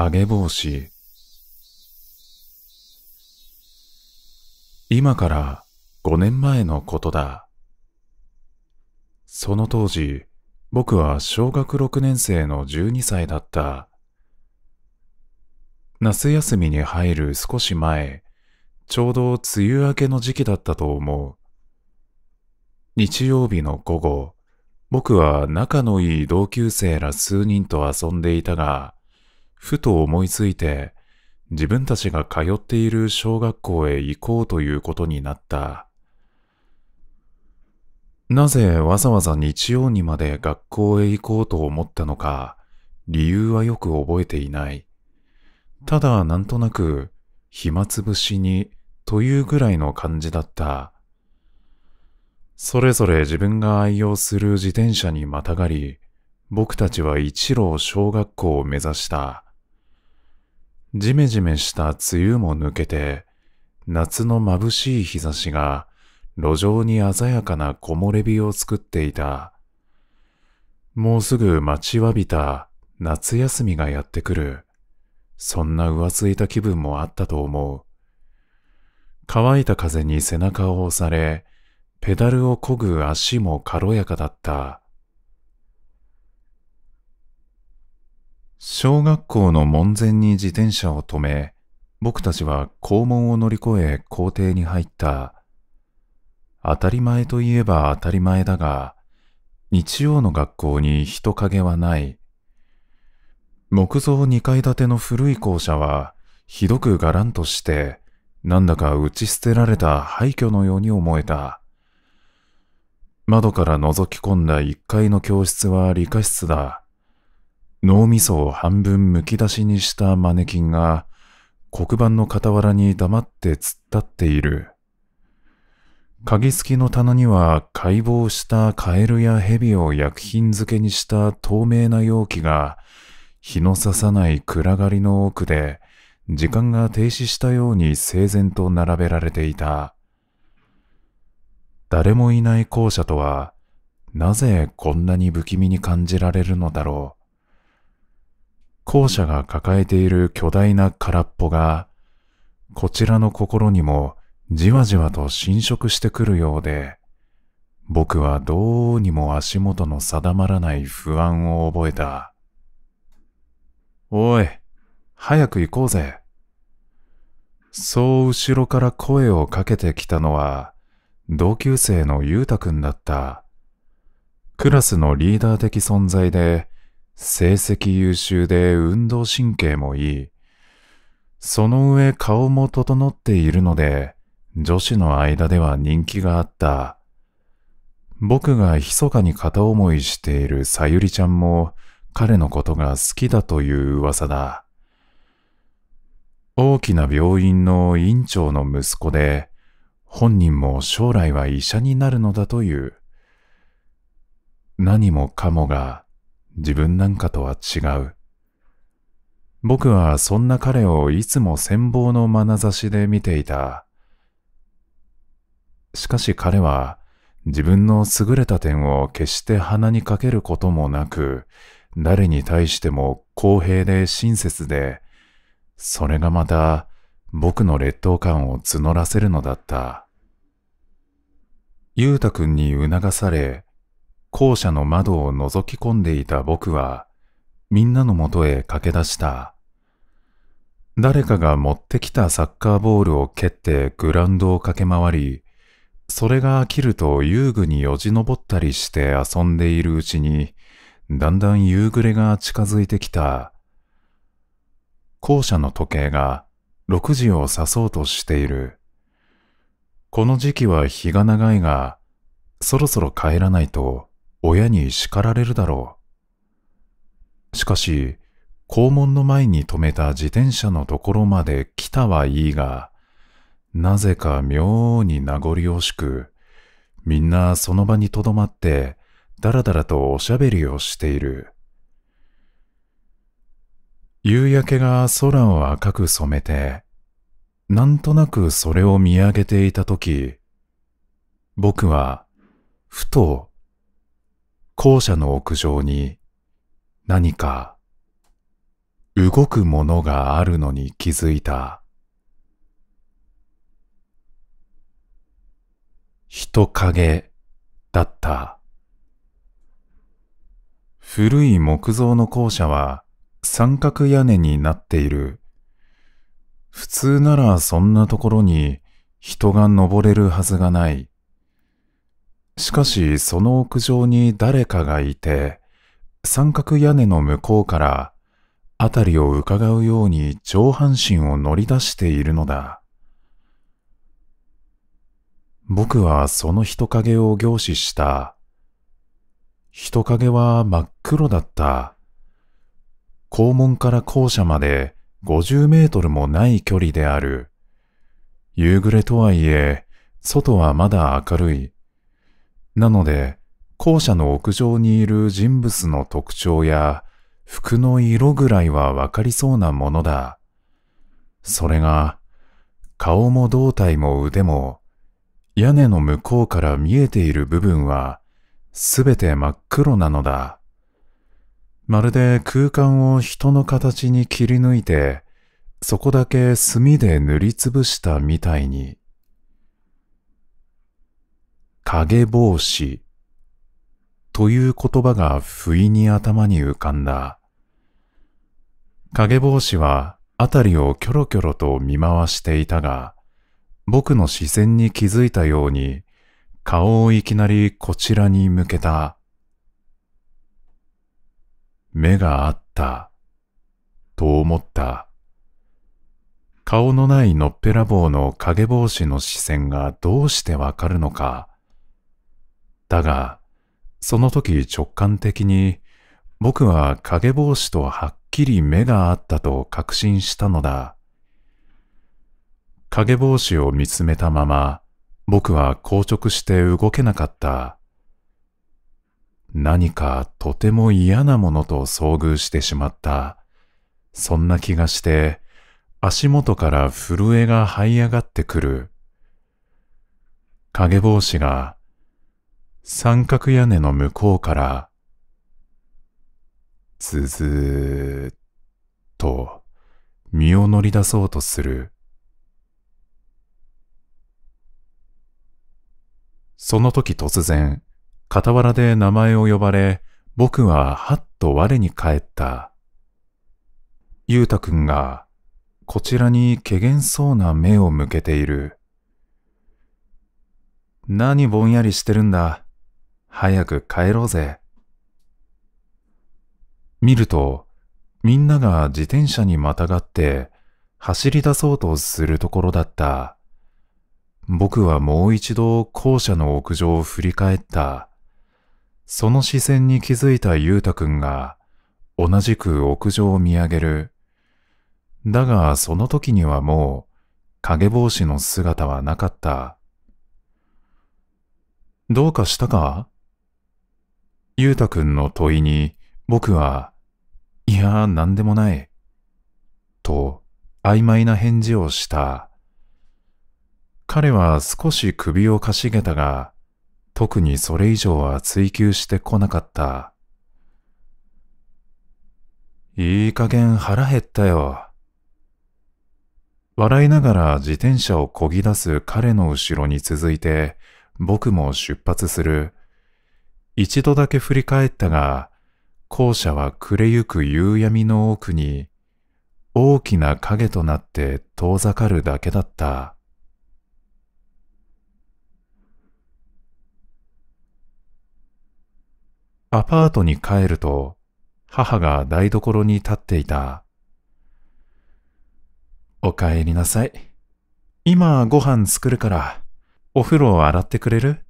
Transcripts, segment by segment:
影帽子今から5年前のことだその当時僕は小学6年生の12歳だった夏休みに入る少し前ちょうど梅雨明けの時期だったと思う日曜日の午後僕は仲のいい同級生ら数人と遊んでいたが、ふと思いついて、自分たちが通っている小学校へ行こうということになった。なぜわざわざ日曜にまで学校へ行こうと思ったのか、理由はよく覚えていない。ただなんとなく、暇つぶしにというぐらいの感じだった。それぞれ自分が愛用する自転車にまたがり、僕たちは一路小学校を目指した。じめじめした梅雨も抜けて、夏の眩しい日差しが路上に鮮やかな木漏れ日を作っていた。もうすぐ待ちわびた夏休みがやってくる。そんな浮ついた気分もあったと思う。乾いた風に背中を押され、ペダルを漕ぐ足も軽やかだった。小学校の門前に自転車を止め、僕たちは校門を乗り越え校庭に入った。当たり前といえば当たり前だが、日曜の学校に人影はない。木造2階建ての古い校舎は、ひどくがらんとして、なんだか打ち捨てられた廃墟のように思えた。窓から覗き込んだ1階の教室は理科室だ。脳みそを半分むき出しにしたマネキンが黒板の傍らに黙って突っ立っている。鍵付きの棚には解剖したカエルやヘビを薬品漬けにした透明な容器が日の差さない暗がりの奥で時間が停止したように整然と並べられていた。誰もいない校舎とはなぜこんなに不気味に感じられるのだろう。校舎が抱えている巨大な空っぽが、こちらの心にもじわじわと侵食してくるようで、僕はどうにも足元の定まらない不安を覚えた。おい、早く行こうぜ。そう後ろから声をかけてきたのは、同級生のゆうたくんだった。クラスのリーダー的存在で、成績優秀で運動神経もいい。その上顔も整っているので、女子の間では人気があった。僕が密かに片思いしているさゆりちゃんも彼のことが好きだという噂だ。大きな病院の院長の息子で、本人も将来は医者になるのだという。何もかもが自分なんかとは違う。僕はそんな彼をいつも羨望の眼差しで見ていた。しかし彼は自分の優れた点を決して鼻にかけることもなく、誰に対しても公平で親切で、それがまた僕の劣等感を募らせるのだった。ゆうたくんに促され、校舎の窓を覗き込んでいた僕は、みんなのもとへ駆け出した。誰かが持ってきたサッカーボールを蹴ってグラウンドを駆け回り、それが飽きると遊具によじ登ったりして遊んでいるうちに、だんだん夕暮れが近づいてきた。校舎の時計が6時を指そうとしている。この時期は日が長いが、そろそろ帰らないと親に叱られるだろう。しかし、校門の前に止めた自転車のところまで来たはいいが、なぜか妙に名残惜しく、みんなその場にとどまって、だらだらとおしゃべりをしている。夕焼けが空を赤く染めて、なんとなくそれを見上げていたとき、僕は、ふと校舎の屋上に何か動くものがあるのに気づいた。人影だった。古い木造の校舎は三角屋根になっている。普通ならそんなところに人が登れるはずがない。しかしその屋上に誰かがいて、三角屋根の向こうから辺りを伺うように上半身を乗り出しているのだ。僕はその人影を凝視した。人影は真っ黒だった。校門から校舎まで50メートルもない距離である。夕暮れとはいえ、外はまだ明るい。なので、校舎の屋上にいる人物の特徴や服の色ぐらいはわかりそうなものだ。それが、顔も胴体も腕も、屋根の向こうから見えている部分は、すべて真っ黒なのだ。まるで空間を人の形に切り抜いて、そこだけ墨で塗りつぶしたみたいに。影帽子という言葉が不意に頭に浮かんだ。影帽子はあたりをキョロキョロと見回していたが、僕の視線に気づいたように、顔をいきなりこちらに向けた。目があった、と思った。顔のないのっぺらぼうの影帽子の視線がどうしてわかるのか、だが、その時直感的に僕は影帽子とはっきり目があったと確信したのだ。影帽子を見つめたまま僕は硬直して動けなかった。何かとても嫌なものと遭遇してしまった。そんな気がして足元から震えが這い上がってくる。影帽子が三角屋根の向こうから、ずずーっと身を乗り出そうとする。その時突然、傍らで名前を呼ばれ、僕ははっと我に返った。ゆうたくんが、こちらにけげんそうな目を向けている。何ぼんやりしてるんだ。早く帰ろうぜ。見ると、みんなが自転車にまたがって走り出そうとするところだった。僕はもう一度校舎の屋上を振り返った。その視線に気づいたゆうたくんが同じく屋上を見上げる。だがその時にはもう影帽子の姿はなかった。どうかしたかゆうたくんの問いに、僕は、いや、なんでもない、と曖昧な返事をした。彼は少し首をかしげたが、特にそれ以上は追求してこなかった。いい加減腹減ったよ。笑いながら自転車をこぎ出す彼の後ろに続いて、僕も出発する。一度だけ振り返ったが、校舎は暮れゆく夕闇の奥に、大きな影となって遠ざかるだけだった。アパートに帰ると、母が台所に立っていた。お帰りなさい。今ご飯作るから、お風呂を洗ってくれる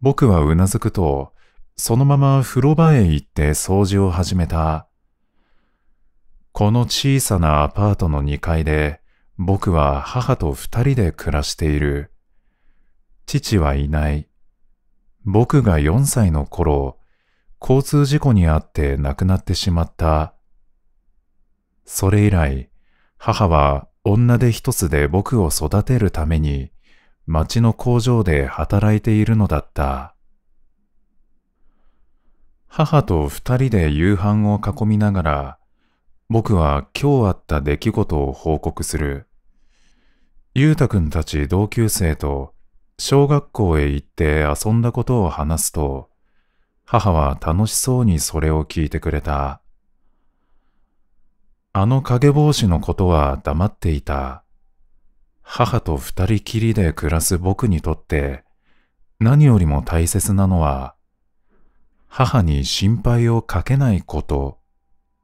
僕はうなずくと、そのまま風呂場へ行って掃除を始めた。この小さなアパートの2階で、僕は母と二人で暮らしている。父はいない。僕が4歳の頃、交通事故に遭って亡くなってしまった。それ以来、母は女手一つで僕を育てるために、町の工場で働いているのだった。母と二人で夕飯を囲みながら、僕は今日あった出来事を報告する。ゆうたくんたち同級生と小学校へ行って遊んだことを話すと、母は楽しそうにそれを聞いてくれた。あの影帽子のことは黙っていた。母と二人きりで暮らす僕にとって何よりも大切なのは母に心配をかけないこと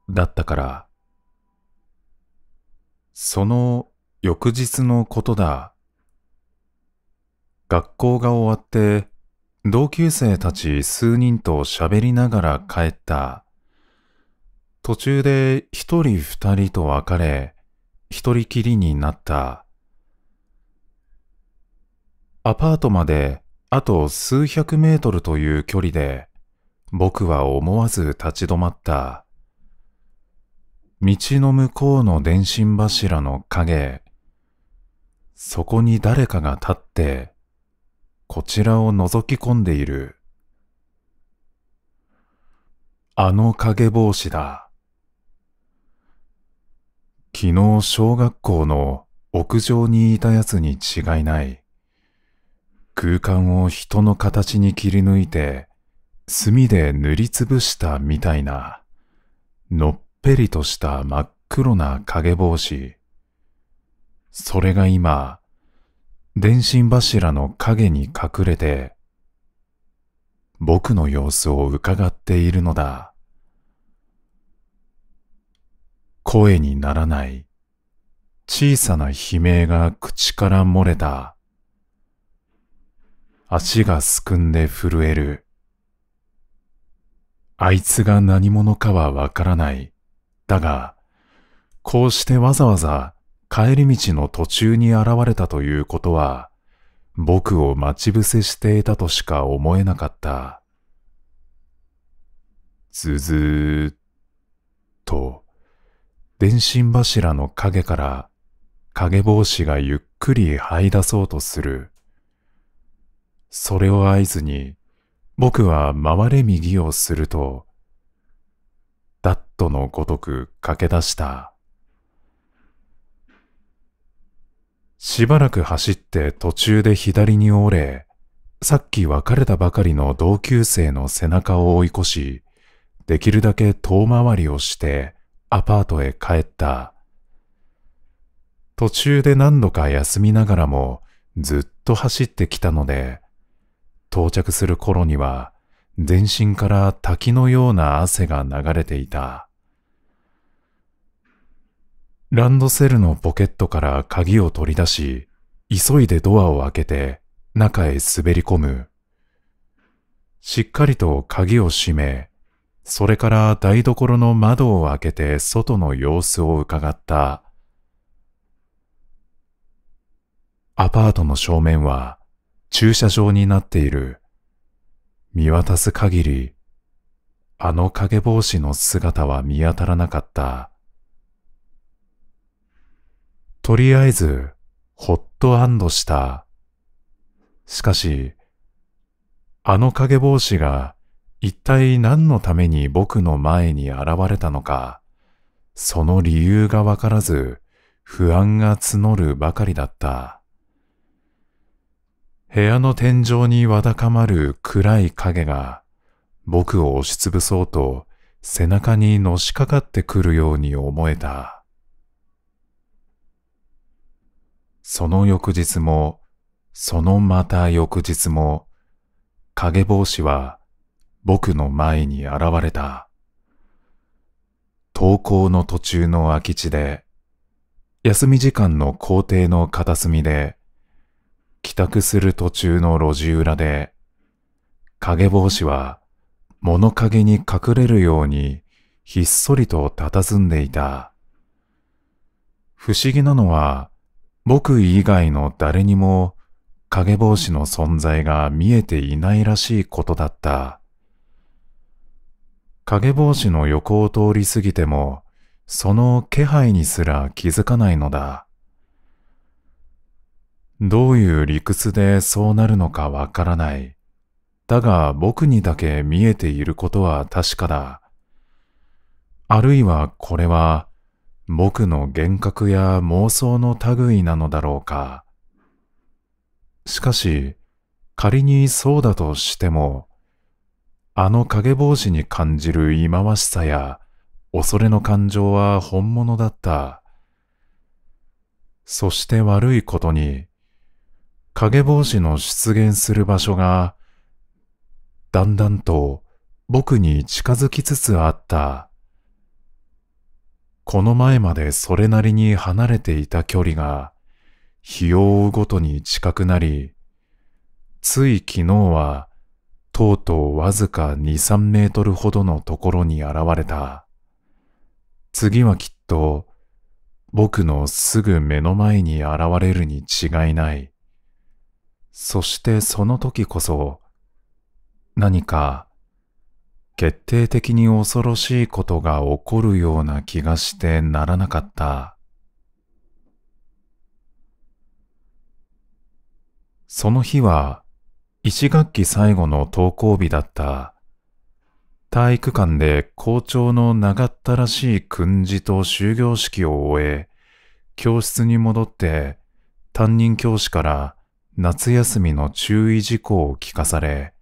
だったからその翌日のことだ学校が終わって同級生たち数人と喋りながら帰った途中で一人二人と別れ一人きりになったアパートまであと数百メートルという距離で、僕は思わず立ち止まった。道の向こうの電信柱の影。そこに誰かが立って、こちらを覗き込んでいる。あの影帽子だ。昨日小学校の屋上にいたやつに違いない。空間を人の形に切り抜いて、墨で塗りつぶしたみたいな、のっぺりとした真っ黒な影帽子。それが今、電信柱の影に隠れて、僕の様子を伺っているのだ。声にならない小さな悲鳴が口から漏れた。足がすくんで震える。あいつが何者かはわからない。だが、こうしてわざわざ帰り道の途中に現れたということは、僕を待ち伏せしていたとしか思えなかった。ずずーっと、電信柱の影から影帽子がゆっくり這い出そうとする。それを合図に、僕は回れ右をすると、ダットのごとく駆け出した。しばらく走って途中で左に折れ、さっき別れたばかりの同級生の背中を追い越し、できるだけ遠回りをしてアパートへ帰った。途中で何度か休みながらもずっと走ってきたので、到着する頃には、全身から滝のような汗が流れていた。ランドセルのポケットから鍵を取り出し、急いでドアを開けて中へ滑り込む。しっかりと鍵を閉め、それから台所の窓を開けて外の様子を伺った。アパートの正面は駐車場になっている。見渡す限り、あの影帽子の姿は見当たらなかった。とりあえず、ほっとンドした。しかし、あの影帽子が一体何のために僕の前に現れたのか、その理由がわからず、不安が募るばかりだった。部屋の天井にわだかまる暗い影が僕を押しつぶそうと背中にのしかかってくるように思えた。その翌日も、そのまた翌日も、影帽子は僕の前に現れた。登校の途中の空き地で、休み時間の校庭の片隅で、帰宅する途中の路地裏で、影帽子は物陰に隠れるようにひっそりと佇んでいた。不思議なのは、僕以外の誰にも影帽子の存在が見えていないらしいことだった。影帽子の横を通り過ぎても、その気配にすら気づかないのだ。どういう理屈でそうなるのかわからない。だが僕にだけ見えていることは確かだ。あるいはこれは僕の幻覚や妄想の類なのだろうか。しかし仮にそうだとしても、あの影帽子に感じる忌まわしさや恐れの感情は本物だった。そして悪いことに、影帽子の出現する場所が、だんだんと僕に近づきつつあった。この前までそれなりに離れていた距離が、日を追うごとに近くなり、つい昨日は、とうとうわずか2、3メートルほどのところに現れた。次はきっと、僕のすぐ目の前に現れるに違いない。そしてその時こそ、何か決定的に恐ろしいことが起こるような気がしてならなかった。その日は、1学期最後の登校日だった。体育館で校長の長ったらしい訓示と終業式を終え、教室に戻って担任教師から夏休みの注意事項を聞かされ、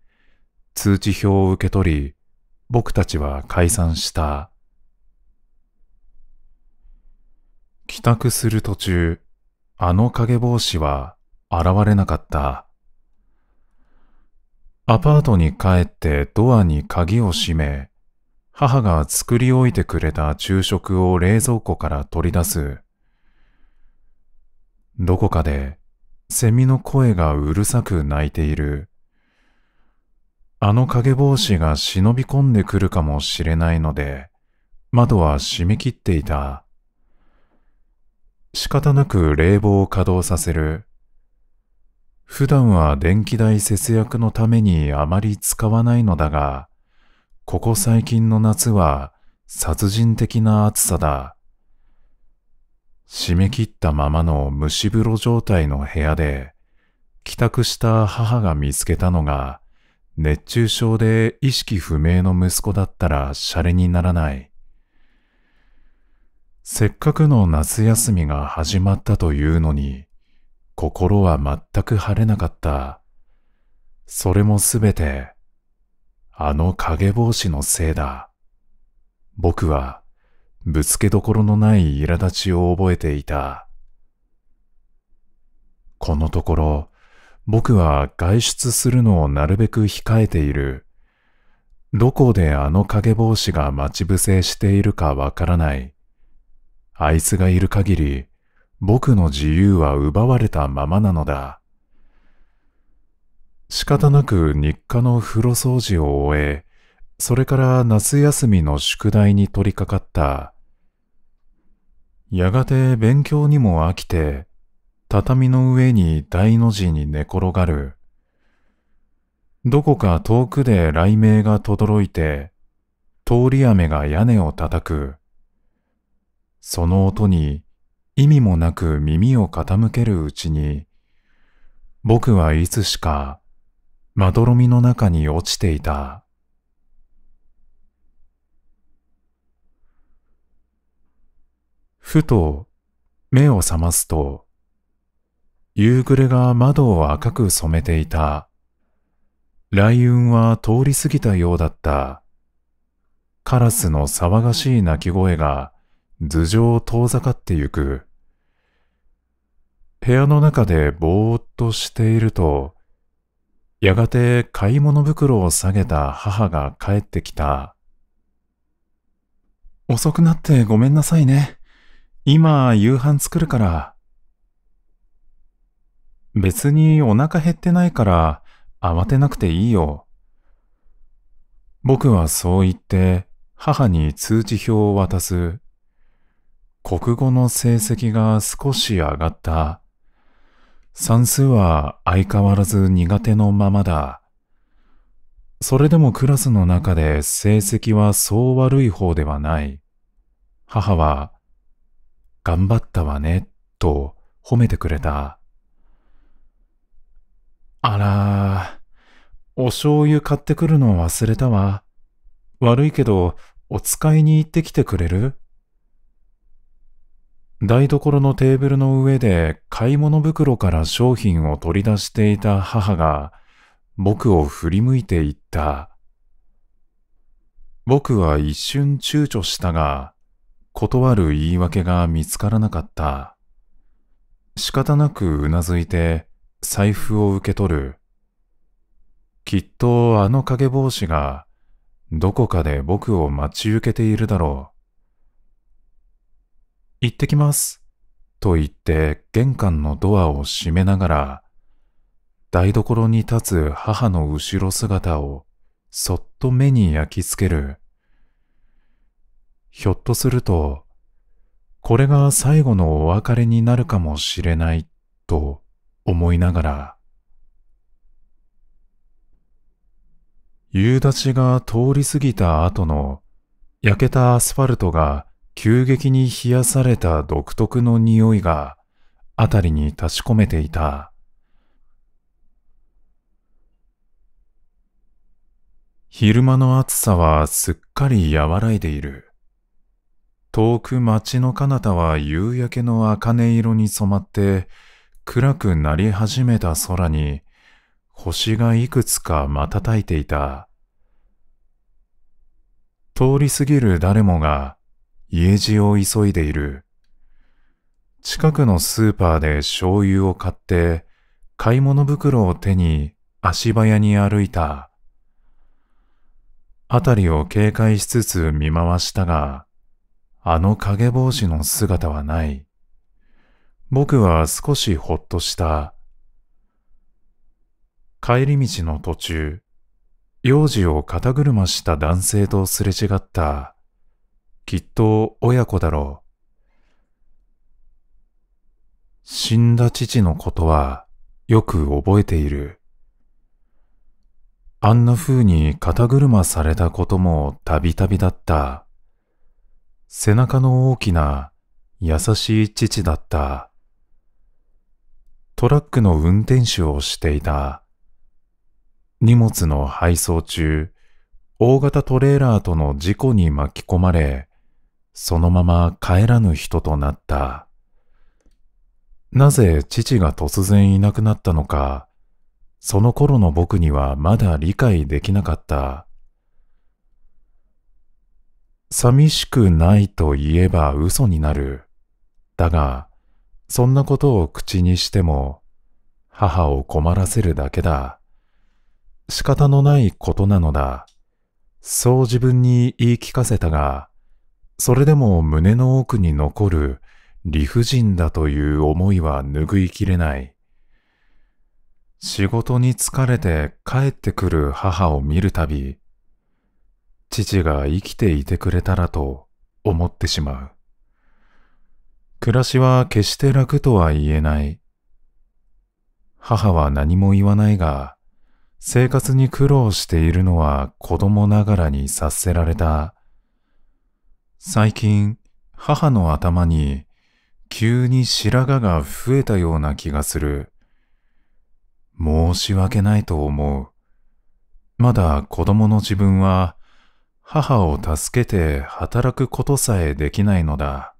通知表を受け取り、僕たちは解散した。帰宅する途中、あの影帽子は現れなかった。アパートに帰ってドアに鍵を閉め、母が作り置いてくれた昼食を冷蔵庫から取り出す。どこかでセミの声がうるさく鳴いている。あの影帽子が忍び込んでくるかもしれないので、窓は閉め切っていた。仕方なく冷房を稼働させる。普段は電気代節約のためにあまり使わないのだが、ここ最近の夏は殺人的な暑さだ。締め切ったままの蒸し風呂状態の部屋で、帰宅した母が見つけたのが、熱中症で意識不明の息子だったらシャレにならない。せっかくの夏休みが始まったというのに、心は全く晴れなかった。それもすべて、あの影帽子のせいだ。僕は、ぶつけどころのない苛立ちを覚えていた。このところ、僕は外出するのをなるべく控えている。どこであの影帽子が待ち伏せしているかわからない。あいつがいる限り、僕の自由は奪われたままなのだ。仕方なく日課の風呂掃除を終え、それから夏休みの宿題に取り掛かった。やがて勉強にも飽きて、畳の上に大の字に寝転がる。どこか遠くで雷鳴が轟いて、通り雨が屋根を叩く。その音に意味もなく耳を傾けるうちに、僕はいつしかまどろみの中に落ちていた。ふと目を覚ますと、夕暮れが窓を赤く染めていた。雷雲は通り過ぎたようだった。カラスの騒がしい鳴き声が頭上を遠ざかってゆく。部屋の中でぼーっとしていると、やがて買い物袋を下げた母が帰ってきた。遅くなってごめんなさいね。今、夕飯作るから。別にお腹減ってないから、慌てなくていいよ。僕はそう言って、母に通知表を渡す。国語の成績が少し上がった。算数は相変わらず苦手のままだ。それでもクラスの中で成績はそう悪い方ではない。母は頑張ったわね、と褒めてくれた。あら、お醤油買ってくるの忘れたわ。悪いけど、お使いに行ってきてくれる台所のテーブルの上で買い物袋から商品を取り出していた母が僕を振り向いていった。僕は一瞬躊躇したが、断る言い訳が見つからなかった。仕方なくうなずいて財布を受け取る。きっとあの影帽子がどこかで僕を待ち受けているだろう。行ってきます。と言って玄関のドアを閉めながら台所に立つ母の後ろ姿をそっと目に焼き付ける。ひょっとすると、これが最後のお別れになるかもしれないと思いながら、夕立が通り過ぎた後の焼けたアスファルトが急激に冷やされた独特の匂いがあたりに立ち込めていた。昼間の暑さはすっかり和らいでいる。遠く町の彼方は夕焼けの茜色に染まって暗くなり始めた空に星がいくつか瞬いていた。通り過ぎる誰もが家路を急いでいる。近くのスーパーで醤油を買って買い物袋を手に足早に歩いた。辺りを警戒しつつ見回したが、あの影帽子の姿はない。僕は少しほっとした。帰り道の途中、幼児を肩車した男性とすれ違った。きっと親子だろう。死んだ父のことはよく覚えている。あんな風に肩車されたこともたびたびだった。背中の大きな優しい父だった。トラックの運転手をしていた。荷物の配送中、大型トレーラーとの事故に巻き込まれ、そのまま帰らぬ人となった。なぜ父が突然いなくなったのか、その頃の僕にはまだ理解できなかった。寂しくないと言えば嘘になる。だが、そんなことを口にしても、母を困らせるだけだ。仕方のないことなのだ。そう自分に言い聞かせたが、それでも胸の奥に残る理不尽だという思いは拭いきれない。仕事に疲れて帰ってくる母を見るたび、父が生きていてくれたらと思ってしまう。暮らしは決して楽とは言えない。母は何も言わないが、生活に苦労しているのは子供ながらに察せられた。最近、母の頭に急に白髪が増えたような気がする。申し訳ないと思う。まだ子供の自分は母を助けて働くことさえできないのだ。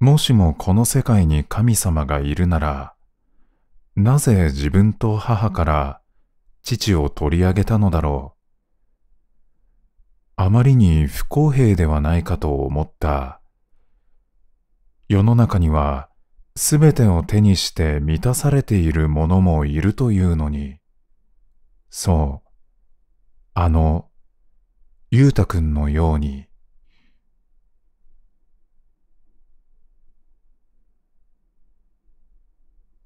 もしもこの世界に神様がいるなら、なぜ自分と母から父を取り上げたのだろう。あまりに不公平ではないかと思った。世の中には全てを手にして満たされている者もいるというのに、そう、あのゆうたくんのように、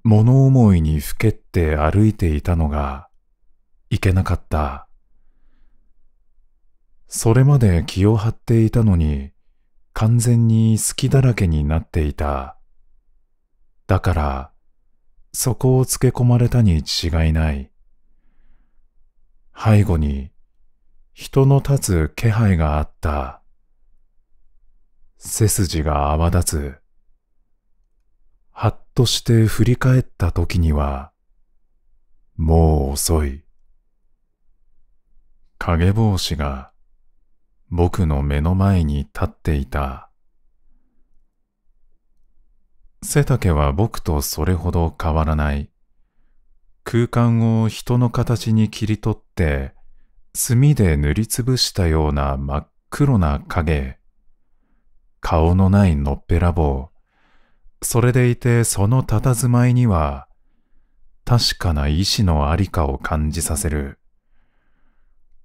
物思いにふけって歩いていたのがいけなかった。それまで気を張っていたのに完全に隙だらけになっていた。だからそこをつけ込まれたに違いない。背後に人の立つ気配があった。背筋が泡立つ。はっとして振り返った時には、もう遅い。影帽子が僕の目の前に立っていた。背丈は僕とそれほど変わらない。空間を人の形に切り取って墨で塗りつぶしたような真っ黒な影。顔のないのっぺらぼう。それでいてその佇まいには、確かな意志のありかを感じさせる。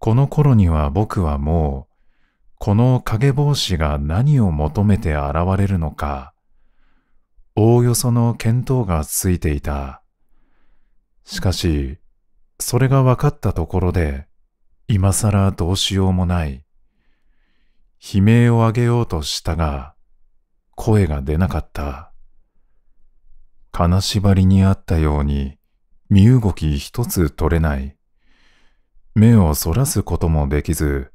この頃には僕はもう、この影帽子が何を求めて現れるのか、おおよその見当がついていた。しかし、それが分かったところで、今さらどうしようもない。悲鳴を上げようとしたが、声が出なかった。金縛りにあったように、身動き一つ取れない。目をそらすこともできず、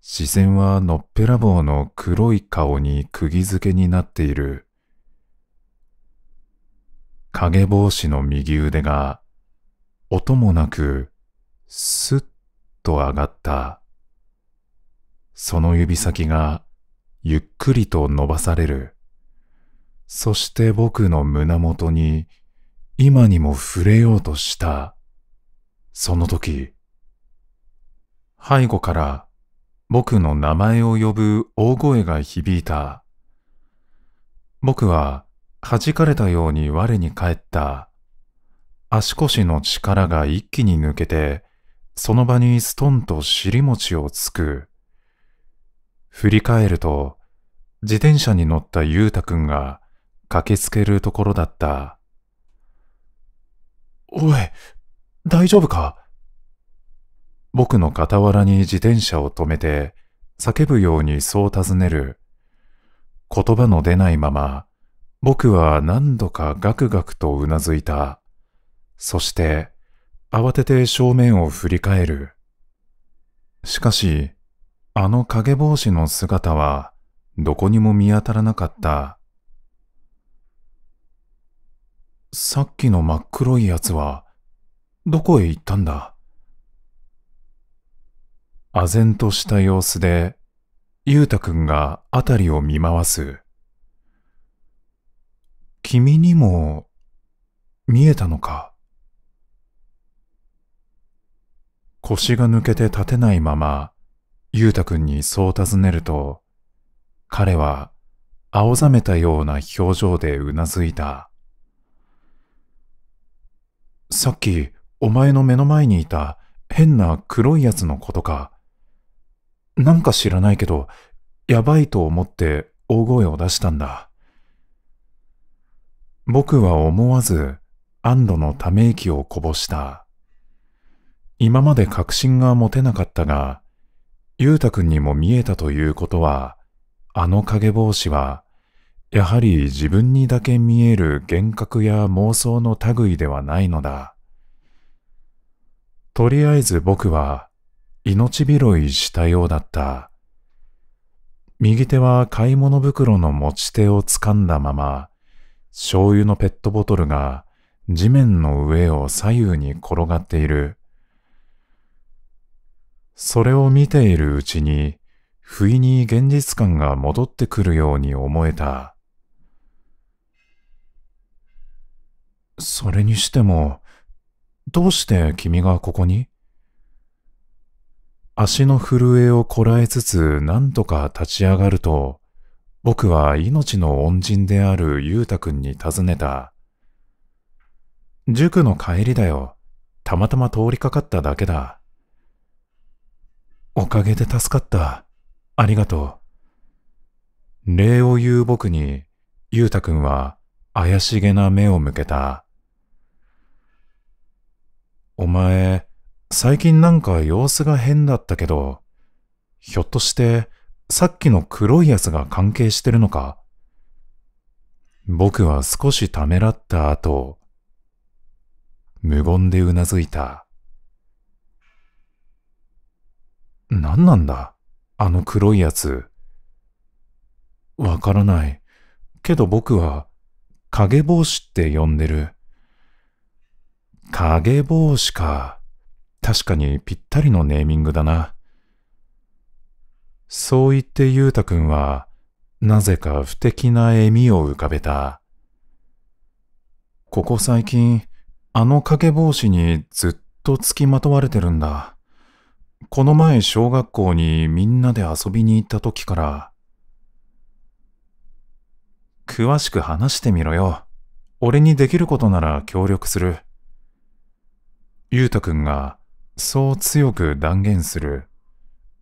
視線はのっぺらぼうの黒い顔に釘付けになっている。影帽子の右腕が、音もなく、ッと。と上がった。その指先がゆっくりと伸ばされる。そして僕の胸元に今にも触れようとした。その時、背後から僕の名前を呼ぶ大声が響いた。僕は弾かれたように我に返った。足腰の力が一気に抜けてその場にストンと尻餅をつく。振り返ると、自転車に乗ったゆうたくんが駆けつけるところだった。おい、大丈夫か僕の傍らに自転車を止めて、叫ぶようにそう尋ねる。言葉の出ないまま、僕は何度かガクガクとうなずいた。そして、慌てて正面を振り返る。しかし、あの影帽子の姿はどこにも見当たらなかった。さっきの真っ黒いやつはどこへ行ったんだ唖然とした様子で、ゆうたくんが辺りを見回す。君にも見えたのか腰が抜けて立てないまま、ゆうたくんにそう尋ねると、彼は青ざめたような表情でうなずいた。さっきお前の目の前にいた変な黒いやつのことか。なんか知らないけど、やばいと思って大声を出したんだ。僕は思わず安堵のため息をこぼした。今まで確信が持てなかったが、ゆうたくんにも見えたということは、あの影帽子は、やはり自分にだけ見える幻覚や妄想の類ではないのだ。とりあえず僕は、命拾いしたようだった。右手は買い物袋の持ち手を掴んだまま、醤油のペットボトルが地面の上を左右に転がっている。それを見ているうちに、不意に現実感が戻ってくるように思えた。それにしても、どうして君がここに足の震えをこらえつつ何とか立ち上がると、僕は命の恩人であるゆうたくんに尋ねた。塾の帰りだよ。たまたま通りかかっただけだ。おかげで助かった。ありがとう。礼を言う僕に、ゆうたくんは怪しげな目を向けた。お前、最近なんか様子が変だったけど、ひょっとしてさっきの黒いやつが関係してるのか僕は少しためらった後、無言でうなずいた。何なんだあの黒いやつ。わからない。けど僕は、影帽子って呼んでる。影帽子か。確かにぴったりのネーミングだな。そう言ってゆうたくんは、なぜか不敵な笑みを浮かべた。ここ最近、あの影帽子にずっと付きまとわれてるんだ。この前小学校にみんなで遊びに行った時から、詳しく話してみろよ。俺にできることなら協力する。ゆうたくんがそう強く断言する、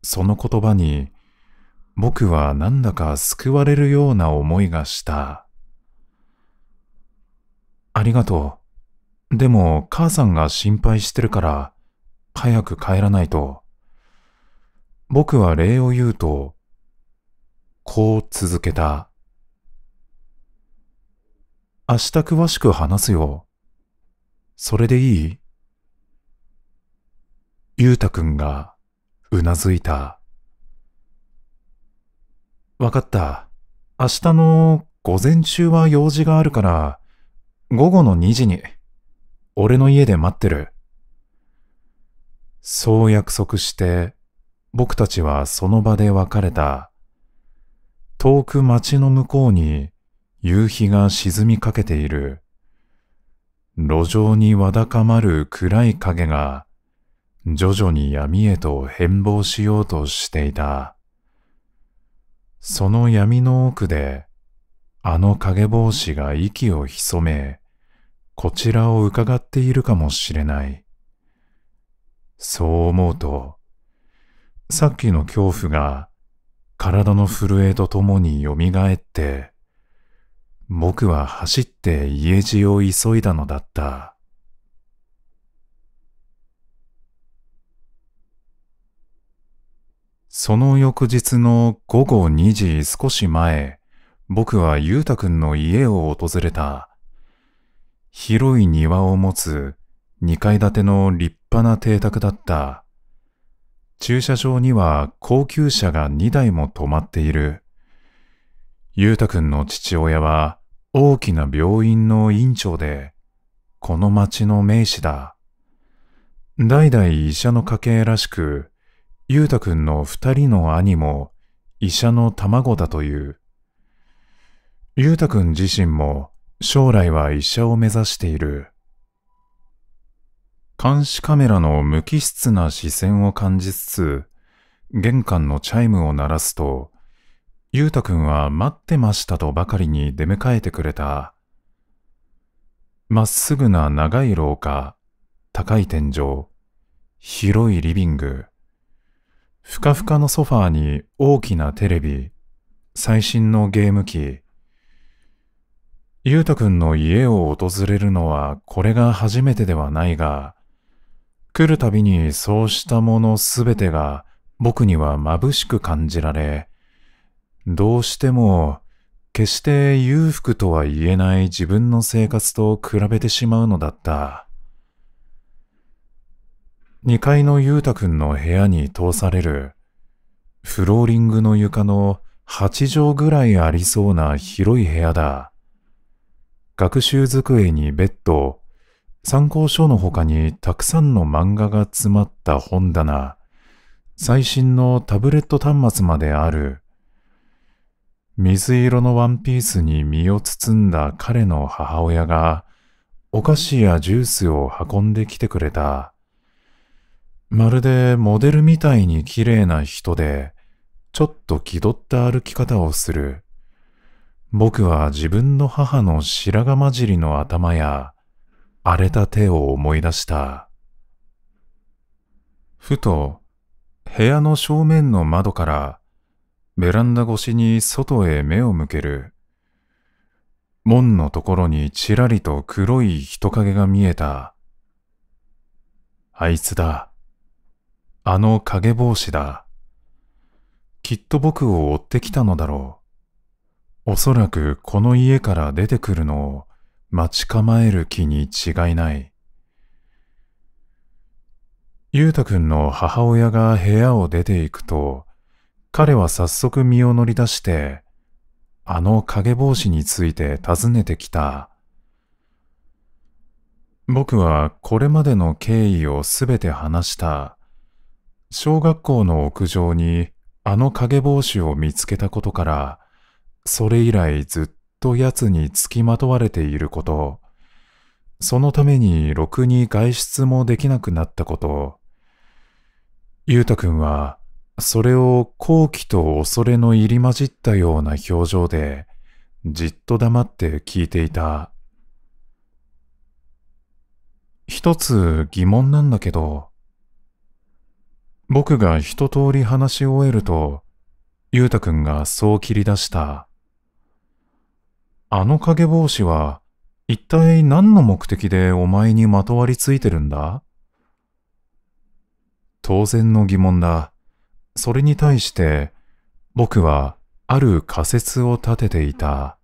その言葉に、僕はなんだか救われるような思いがした。ありがとう。でも母さんが心配してるから、早く帰らないと。僕は礼を言うと、こう続けた。明日詳しく話すよ。それでいいゆうたくんがうなずいた。わかった。明日の午前中は用事があるから、午後の2時に、俺の家で待ってる。そう約束して、僕たちはその場で別れた。遠く街の向こうに夕日が沈みかけている。路上にわだかまる暗い影が徐々に闇へと変貌しようとしていた。その闇の奥であの影帽子が息を潜め、こちらを伺っているかもしれない。そう思うと、さっきの恐怖が体の震えとともによみがえって、僕は走って家路を急いだのだった。その翌日の午後2時少し前、僕はゆうたくんの家を訪れた。広い庭を持つ2階建ての立派な邸宅だった。駐車場には高級車が2台も止まっている。ゆうたくんの父親は大きな病院の院長で、この町の名士だ。代々医者の家系らしく、ゆうたくんの二人の兄も医者の卵だという。ゆうたくん自身も将来は医者を目指している。監視カメラの無機質な視線を感じつつ、玄関のチャイムを鳴らすと、ゆうたくんは待ってましたとばかりに出迎えてくれた。まっすぐな長い廊下、高い天井、広いリビング、ふかふかのソファーに大きなテレビ、最新のゲーム機。ゆうたくんの家を訪れるのはこれが初めてではないが、来るたびにそうしたものすべてが僕には眩しく感じられ、どうしても決して裕福とは言えない自分の生活と比べてしまうのだった。二階のゆうたくんの部屋に通される、フローリングの床の八畳ぐらいありそうな広い部屋だ。学習机にベッド、参考書の他にたくさんの漫画が詰まった本棚、最新のタブレット端末まである。水色のワンピースに身を包んだ彼の母親が、お菓子やジュースを運んできてくれた。まるでモデルみたいに綺麗な人で、ちょっと気取った歩き方をする。僕は自分の母の白髪混じりの頭や、荒れた手を思い出した。ふと、部屋の正面の窓から、ベランダ越しに外へ目を向ける。門のところにちらりと黒い人影が見えた。あいつだ。あの影帽子だ。きっと僕を追ってきたのだろう。おそらくこの家から出てくるのを待ち構える気に違いない。ゆうたくんの母親が部屋を出ていくと、彼は早速身を乗り出して、あの影帽子について尋ねてきた。僕はこれまでの経緯をすべて話した。小学校の屋上にあの影帽子を見つけたことから、それ以来ずっと奴に付きまとわれていること、そのためにろくに外出もできなくなったこと、ゆうたくんはそれを好奇と恐れの入り混じったような表情でじっと黙って聞いていた。一つ疑問なんだけど、僕が一通り話し終えると、ゆうたくんがそう切り出した。あの影帽子は、一体何の目的でお前にまとわりついてるんだ当然の疑問だ。それに対して、僕はある仮説を立てていた。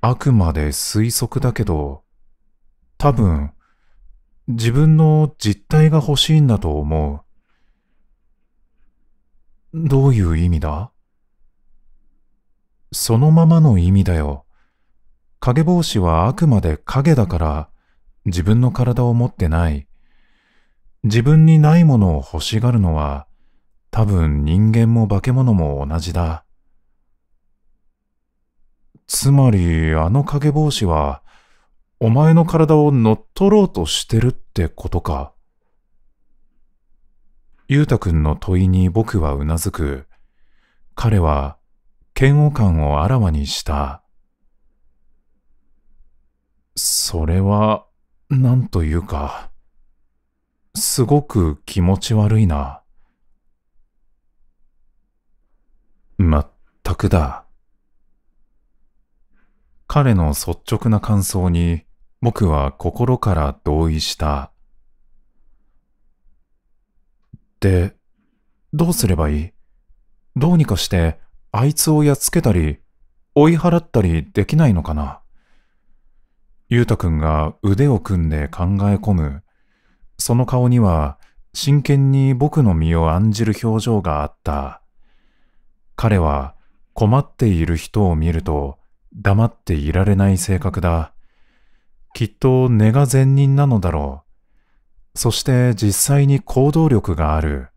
あくまで推測だけど、多分、自分の実体が欲しいんだと思う。どういう意味だそのままの意味だよ。影帽子はあくまで影だから自分の体を持ってない。自分にないものを欲しがるのは多分人間も化け物も同じだ。つまりあの影帽子はお前の体を乗っ取ろうとしてるってことか。ゆうたくんの問いに僕はうなずく。彼は嫌悪感をあらわにした。それは、なんというか、すごく気持ち悪いな。まったくだ。彼の率直な感想に僕は心から同意した。で、どうすればいいどうにかしてあいつをやっつけたり、追い払ったりできないのかなゆうたくんが腕を組んで考え込む。その顔には真剣に僕の身を案じる表情があった。彼は困っている人を見ると黙っていられない性格だ。きっと根が善人なのだろう。そして実際に行動力がある。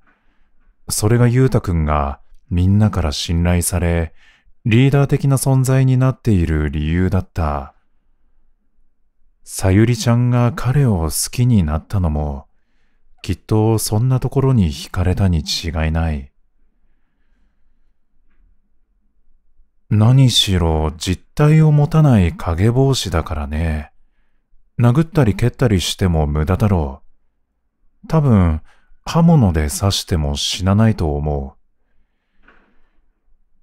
それがゆうたくんがみんなから信頼され、リーダー的な存在になっている理由だった。さゆりちゃんが彼を好きになったのも、きっとそんなところに惹かれたに違いない。何しろ実体を持たない影帽子だからね。殴ったり蹴ったりしても無駄だろう。多分、刃物で刺しても死なないと思う。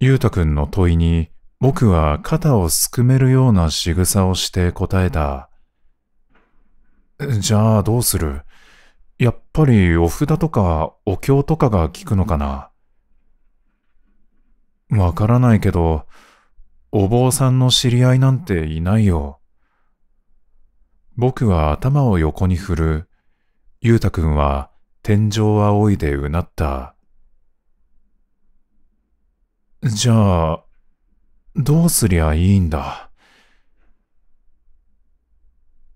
ゆうたくんの問いに、僕は肩をすくめるような仕草をして答えた。じゃあどうするやっぱりお札とかお経とかが効くのかなわからないけど、お坊さんの知り合いなんていないよ。僕は頭を横に振る。ゆうたくんは天井を仰いでうなった。じゃあ、どうすりゃいいんだ。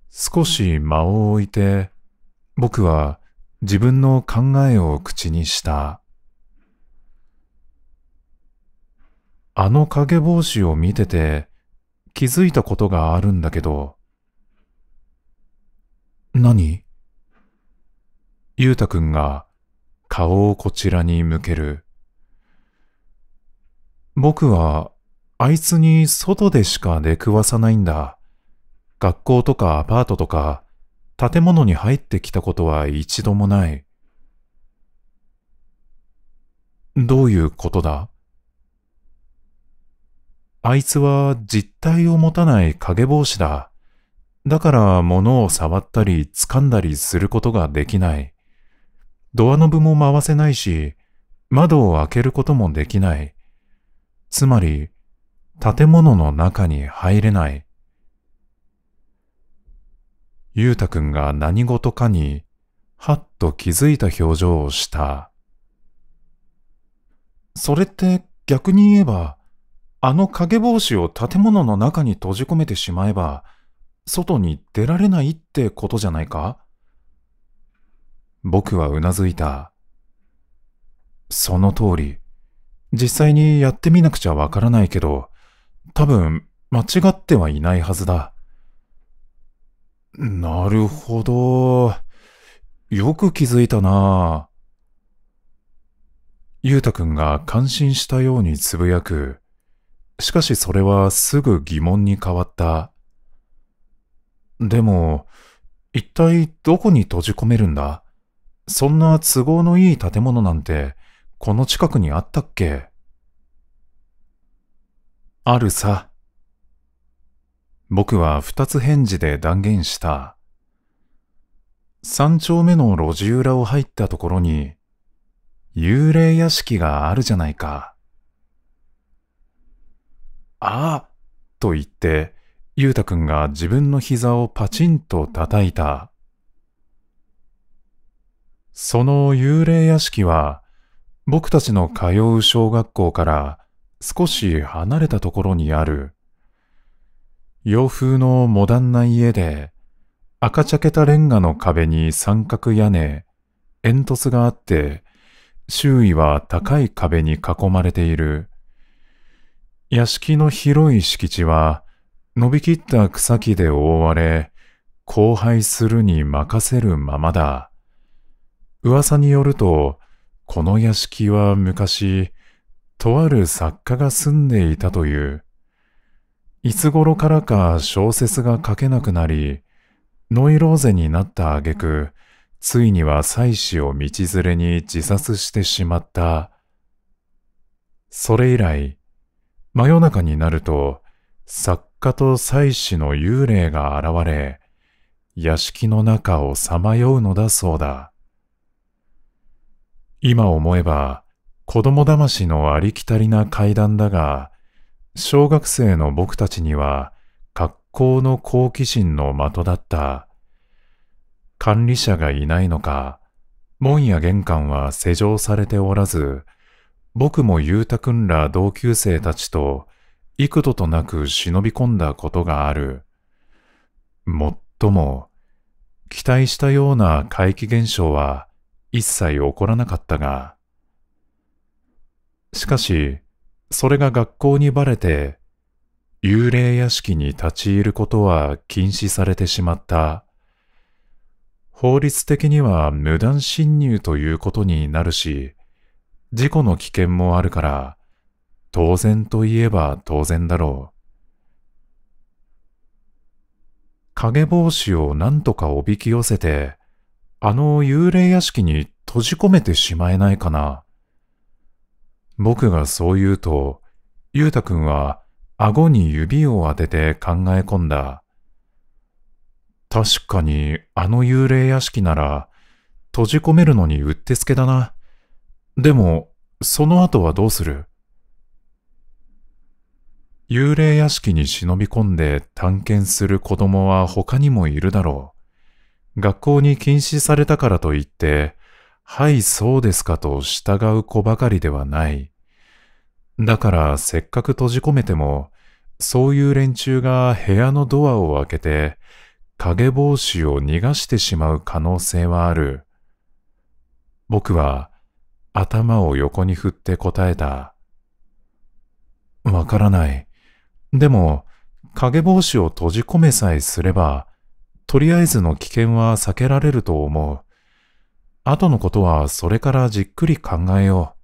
少し間を置いて、僕は自分の考えを口にした。あの影帽子を見てて気づいたことがあるんだけど。何ゆうたくんが顔をこちらに向ける。僕は、あいつに外でしか出くわさないんだ。学校とかアパートとか、建物に入ってきたことは一度もない。どういうことだあいつは実体を持たない影帽子だ。だから物を触ったり掴んだりすることができない。ドアノブも回せないし、窓を開けることもできない。つまり、建物の中に入れない。ゆうたくんが何事かに、はっと気づいた表情をした。それって逆に言えば、あの影帽子を建物の中に閉じ込めてしまえば、外に出られないってことじゃないか僕はうなずいた。その通り。実際にやってみなくちゃわからないけど、多分間違ってはいないはずだ。なるほど。よく気づいたなゆうたくんが感心したようにつぶやく。しかしそれはすぐ疑問に変わった。でも、一体どこに閉じ込めるんだそんな都合のいい建物なんてこの近くにあったっけあるさ。僕は二つ返事で断言した。三丁目の路地裏を入ったところに、幽霊屋敷があるじゃないか。ああと言って、ゆうたくんが自分の膝をパチンと叩いた。その幽霊屋敷は、僕たちの通う小学校から少し離れたところにある洋風のモダンな家で赤茶けたレンガの壁に三角屋根、煙突があって周囲は高い壁に囲まれている屋敷の広い敷地は伸びきった草木で覆われ荒廃するに任せるままだ噂によるとこの屋敷は昔、とある作家が住んでいたという。いつ頃からか小説が書けなくなり、ノイローゼになった挙句、ついには妻子を道連れに自殺してしまった。それ以来、真夜中になると、作家と妻子の幽霊が現れ、屋敷の中をさまようのだそうだ。今思えば、子供騙しのありきたりな階段だが、小学生の僕たちには、格好の好奇心の的だった。管理者がいないのか、門や玄関は施錠されておらず、僕もゆうたくんら同級生たちと幾度となく忍び込んだことがある。もっとも、期待したような怪奇現象は一切起こらなかったが、しかし、それが学校にばれて、幽霊屋敷に立ち入ることは禁止されてしまった。法律的には無断侵入ということになるし、事故の危険もあるから、当然といえば当然だろう。影帽子を何とかおびき寄せて、あの幽霊屋敷に閉じ込めてしまえないかな。僕がそう言うと、ゆうたくんは顎に指を当てて考え込んだ。確かにあの幽霊屋敷なら閉じ込めるのにうってつけだな。でも、その後はどうする幽霊屋敷に忍び込んで探検する子供は他にもいるだろう。学校に禁止されたからといって、はい、そうですかと従う子ばかりではない。だからせっかく閉じ込めても、そういう連中が部屋のドアを開けて、影帽子を逃がしてしまう可能性はある。僕は頭を横に振って答えた。わからない。でも、影帽子を閉じ込めさえすれば、とりあえずの危険は避けられると思う。後のことはそれからじっくり考えよ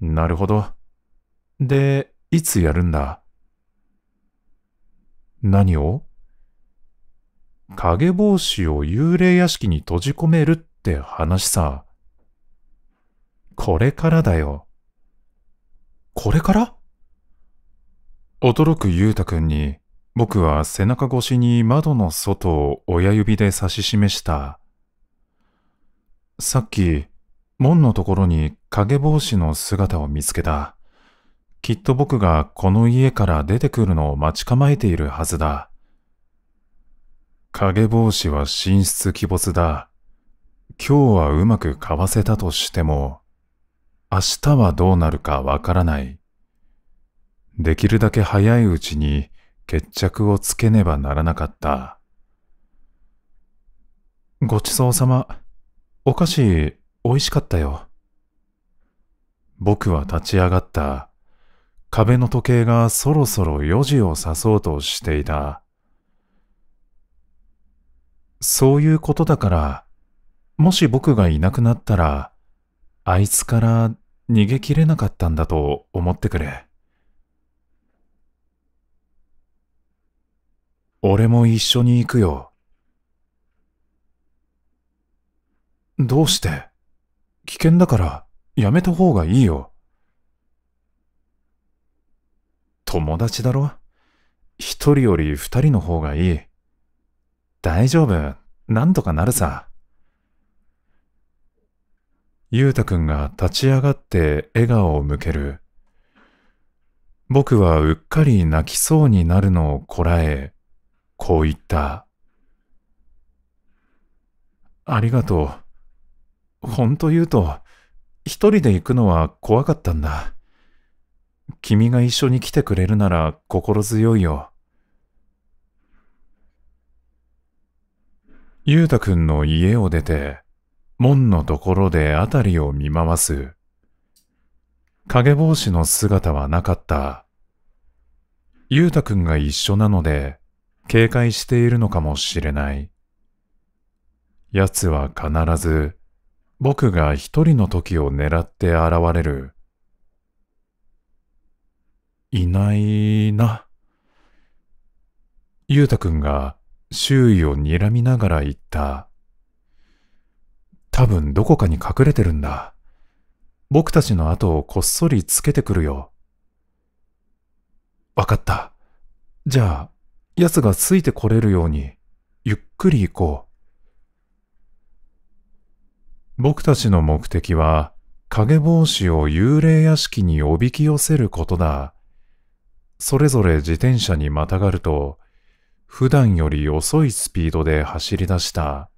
う。なるほど。で、いつやるんだ何を影帽子を幽霊屋敷に閉じ込めるって話さ。これからだよ。これから驚くゆうたくんに、僕は背中越しに窓の外を親指で指し示した。さっき、門のところに影帽子の姿を見つけた。きっと僕がこの家から出てくるのを待ち構えているはずだ。影帽子は寝室鬼没だ。今日はうまくかわせたとしても、明日はどうなるかわからない。できるだけ早いうちに決着をつけねばならなかった。ごちそうさま。お菓子、美味しかったよ。僕は立ち上がった。壁の時計がそろそろ4時を指そうとしていた。そういうことだから、もし僕がいなくなったら、あいつから逃げきれなかったんだと思ってくれ。俺も一緒に行くよ。どうして危険だからやめた方がいいよ。友達だろ一人より二人の方がいい。大丈夫、なんとかなるさ。ゆうたくんが立ち上がって笑顔を向ける。僕はうっかり泣きそうになるのをこらえ、こう言った。ありがとう。ほんと言うと、一人で行くのは怖かったんだ。君が一緒に来てくれるなら心強いよ。ゆうたくんの家を出て、門のところで辺りを見回す。影帽子の姿はなかった。ゆうたくんが一緒なので、警戒しているのかもしれない。奴は必ず僕が一人の時を狙って現れる。いないな。ゆうたくんが周囲を睨みながら言った。多分どこかに隠れてるんだ。僕たちの後をこっそりつけてくるよ。わかった。じゃあ、奴がついてこれるように、ゆっくり行こう。僕たちの目的は、影帽子を幽霊屋敷におびき寄せることだ。それぞれ自転車にまたがると、普段より遅いスピードで走り出した。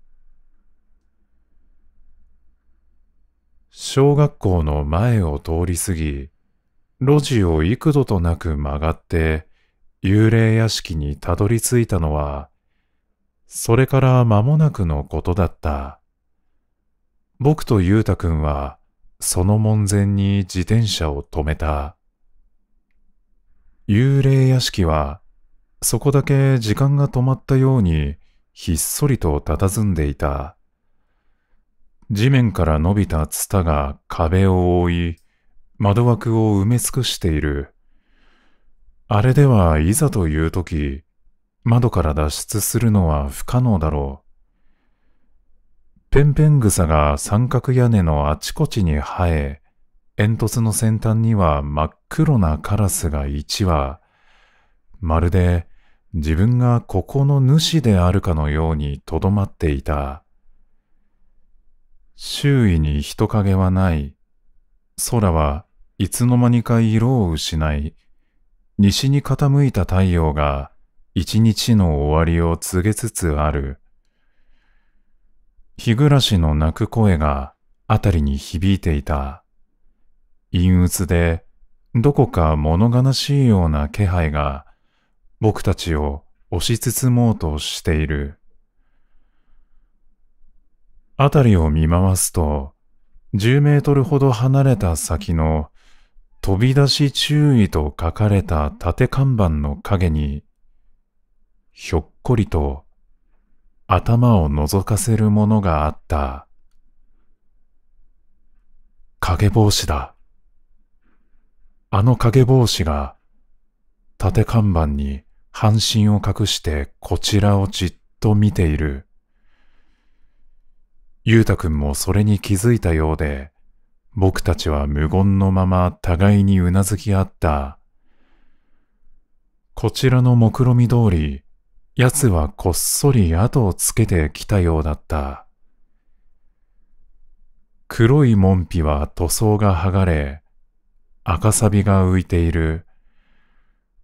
小学校の前を通り過ぎ、路地を幾度となく曲がって、幽霊屋敷にたどり着いたのは、それから間もなくのことだった。僕とゆうたくんは、その門前に自転車を止めた。幽霊屋敷は、そこだけ時間が止まったように、ひっそりと佇んでいた。地面から伸びたツタが壁を覆い、窓枠を埋め尽くしている。あれではいざという時、窓から脱出するのは不可能だろう。ペンペン草が三角屋根のあちこちに生え、煙突の先端には真っ黒なカラスが一羽、まるで自分がここの主であるかのようにとどまっていた。周囲に人影はない。空はいつの間にか色を失い、西に傾いた太陽が一日の終わりを告げつつある。日暮らしの泣く声があたりに響いていた。陰鬱でどこか物悲しいような気配が僕たちを押し包もうとしている。あたりを見回すと、十メートルほど離れた先の飛び出し注意と書かれた縦看板の陰に、ひょっこりと頭を覗かせるものがあった。影帽子だ。あの影帽子が、縦看板に半身を隠してこちらをじっと見ている。ゆうたくんもそれに気づいたようで、僕たちは無言のまま互いにうなずき合った。こちらの目論見通り、奴はこっそり後をつけてきたようだった。黒い門扉は塗装が剥がれ、赤サビが浮いている。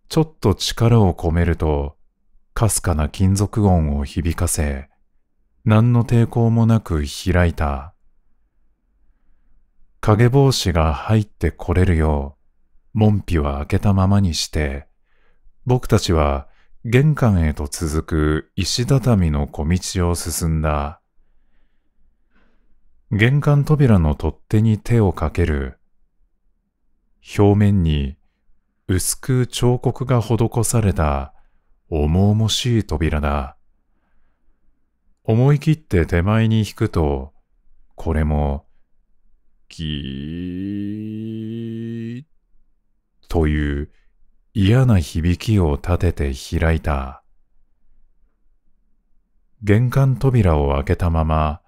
ちょっと力を込めると、かすかな金属音を響かせ、何の抵抗もなく開いた。影帽子が入ってこれるよう、門扉は開けたままにして、僕たちは玄関へと続く石畳の小道を進んだ。玄関扉の取っ手に手をかける。表面に薄く彫刻が施された重々しい扉だ。思い切って手前に引くと、これもという嫌な響きを立てて開いた。玄関扉を開けたまま、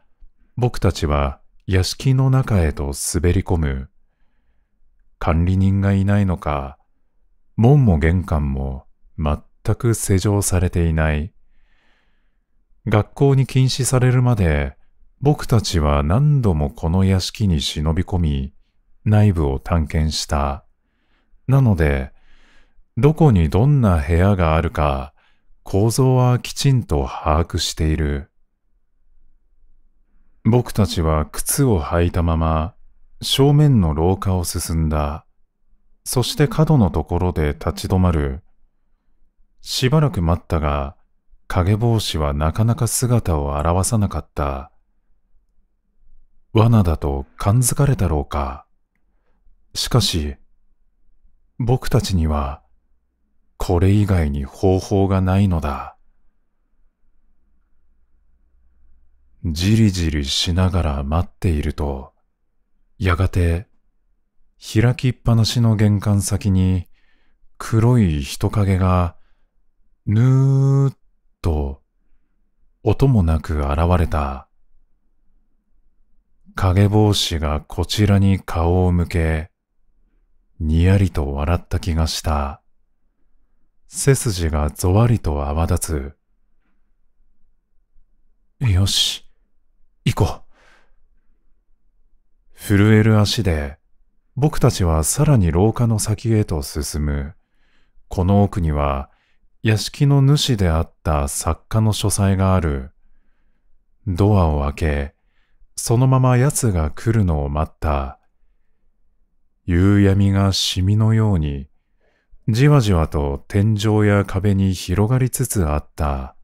僕たちは屋敷の中へと滑り込む。管理人がいないのか、門も玄関も全く施錠されていない。学校に禁止されるまで僕たちは何度もこの屋敷に忍び込み、内部を探検した。なので、どこにどんな部屋があるか、構造はきちんと把握している。僕たちは靴を履いたまま、正面の廊下を進んだ。そして角のところで立ち止まる。しばらく待ったが、影帽子はなかなか姿を現さなかった。罠だと感づかれたろうか。しかし、僕たちには、これ以外に方法がないのだ。じりじりしながら待っていると、やがて、開きっぱなしの玄関先に、黒い人影が、ぬーっと、音もなく現れた。影帽子がこちらに顔を向け、にやりと笑った気がした。背筋がぞわりと泡立つ。よし、行こう。震える足で、僕たちはさらに廊下の先へと進む。この奥には、屋敷の主であった作家の書斎がある。ドアを開け、そのまま奴が来るのを待った。夕闇がシミのように、じわじわと天井や壁に広がりつつあった。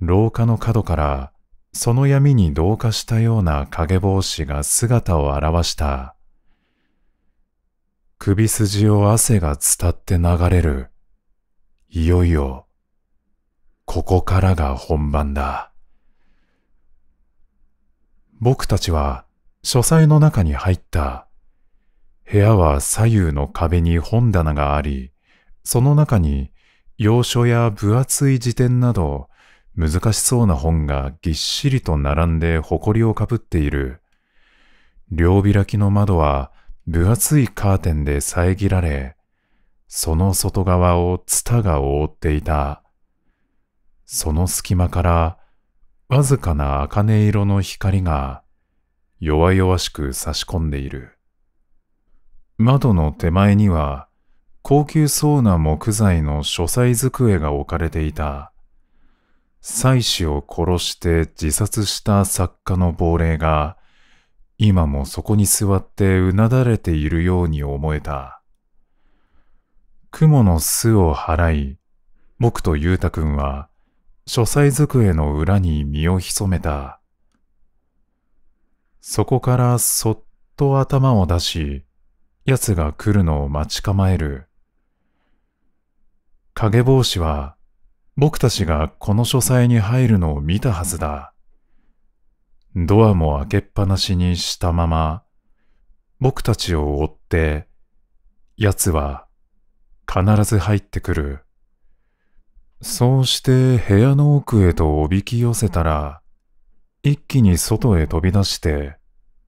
廊下の角から、その闇に同化したような影帽子が姿を現した。首筋を汗が伝って流れる。いよいよ、ここからが本番だ。僕たちは書斎の中に入った。部屋は左右の壁に本棚があり、その中に洋書や分厚い辞典など難しそうな本がぎっしりと並んで埃をかぶっている。両開きの窓は分厚いカーテンで遮られ、その外側をツタが覆っていた。その隙間からわずかな茜色の光が弱々しく差し込んでいる。窓の手前には高級そうな木材の書斎机が置かれていた。妻子を殺して自殺した作家の亡霊が今もそこに座ってうなだれているように思えた。雲の巣を払い、僕と裕太君は書斎机の裏に身を潜めた。そこからそっと頭を出し、奴が来るのを待ち構える。影帽子は僕たちがこの書斎に入るのを見たはずだ。ドアも開けっぱなしにしたまま、僕たちを追って、奴は必ず入ってくる。そうして部屋の奥へとおびき寄せたら、一気に外へ飛び出して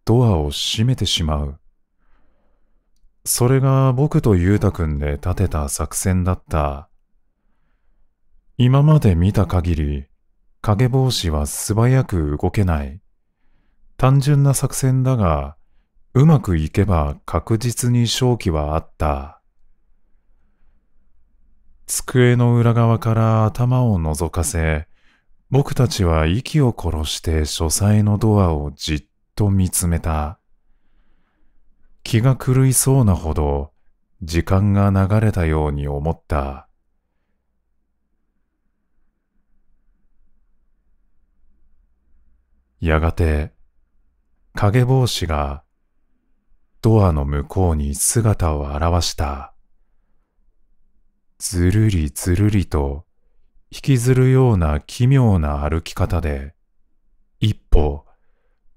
ドアを閉めてしまう。それが僕とゆうたくんで立てた作戦だった。今まで見た限り、影帽子は素早く動けない。単純な作戦だが、うまくいけば確実に勝機はあった。机の裏側から頭を覗かせ、僕たちは息を殺して書斎のドアをじっと見つめた。気が狂いそうなほど時間が流れたように思った。やがて影帽子がドアの向こうに姿を現した。ずるりずるりと引きずるような奇妙な歩き方で、一歩、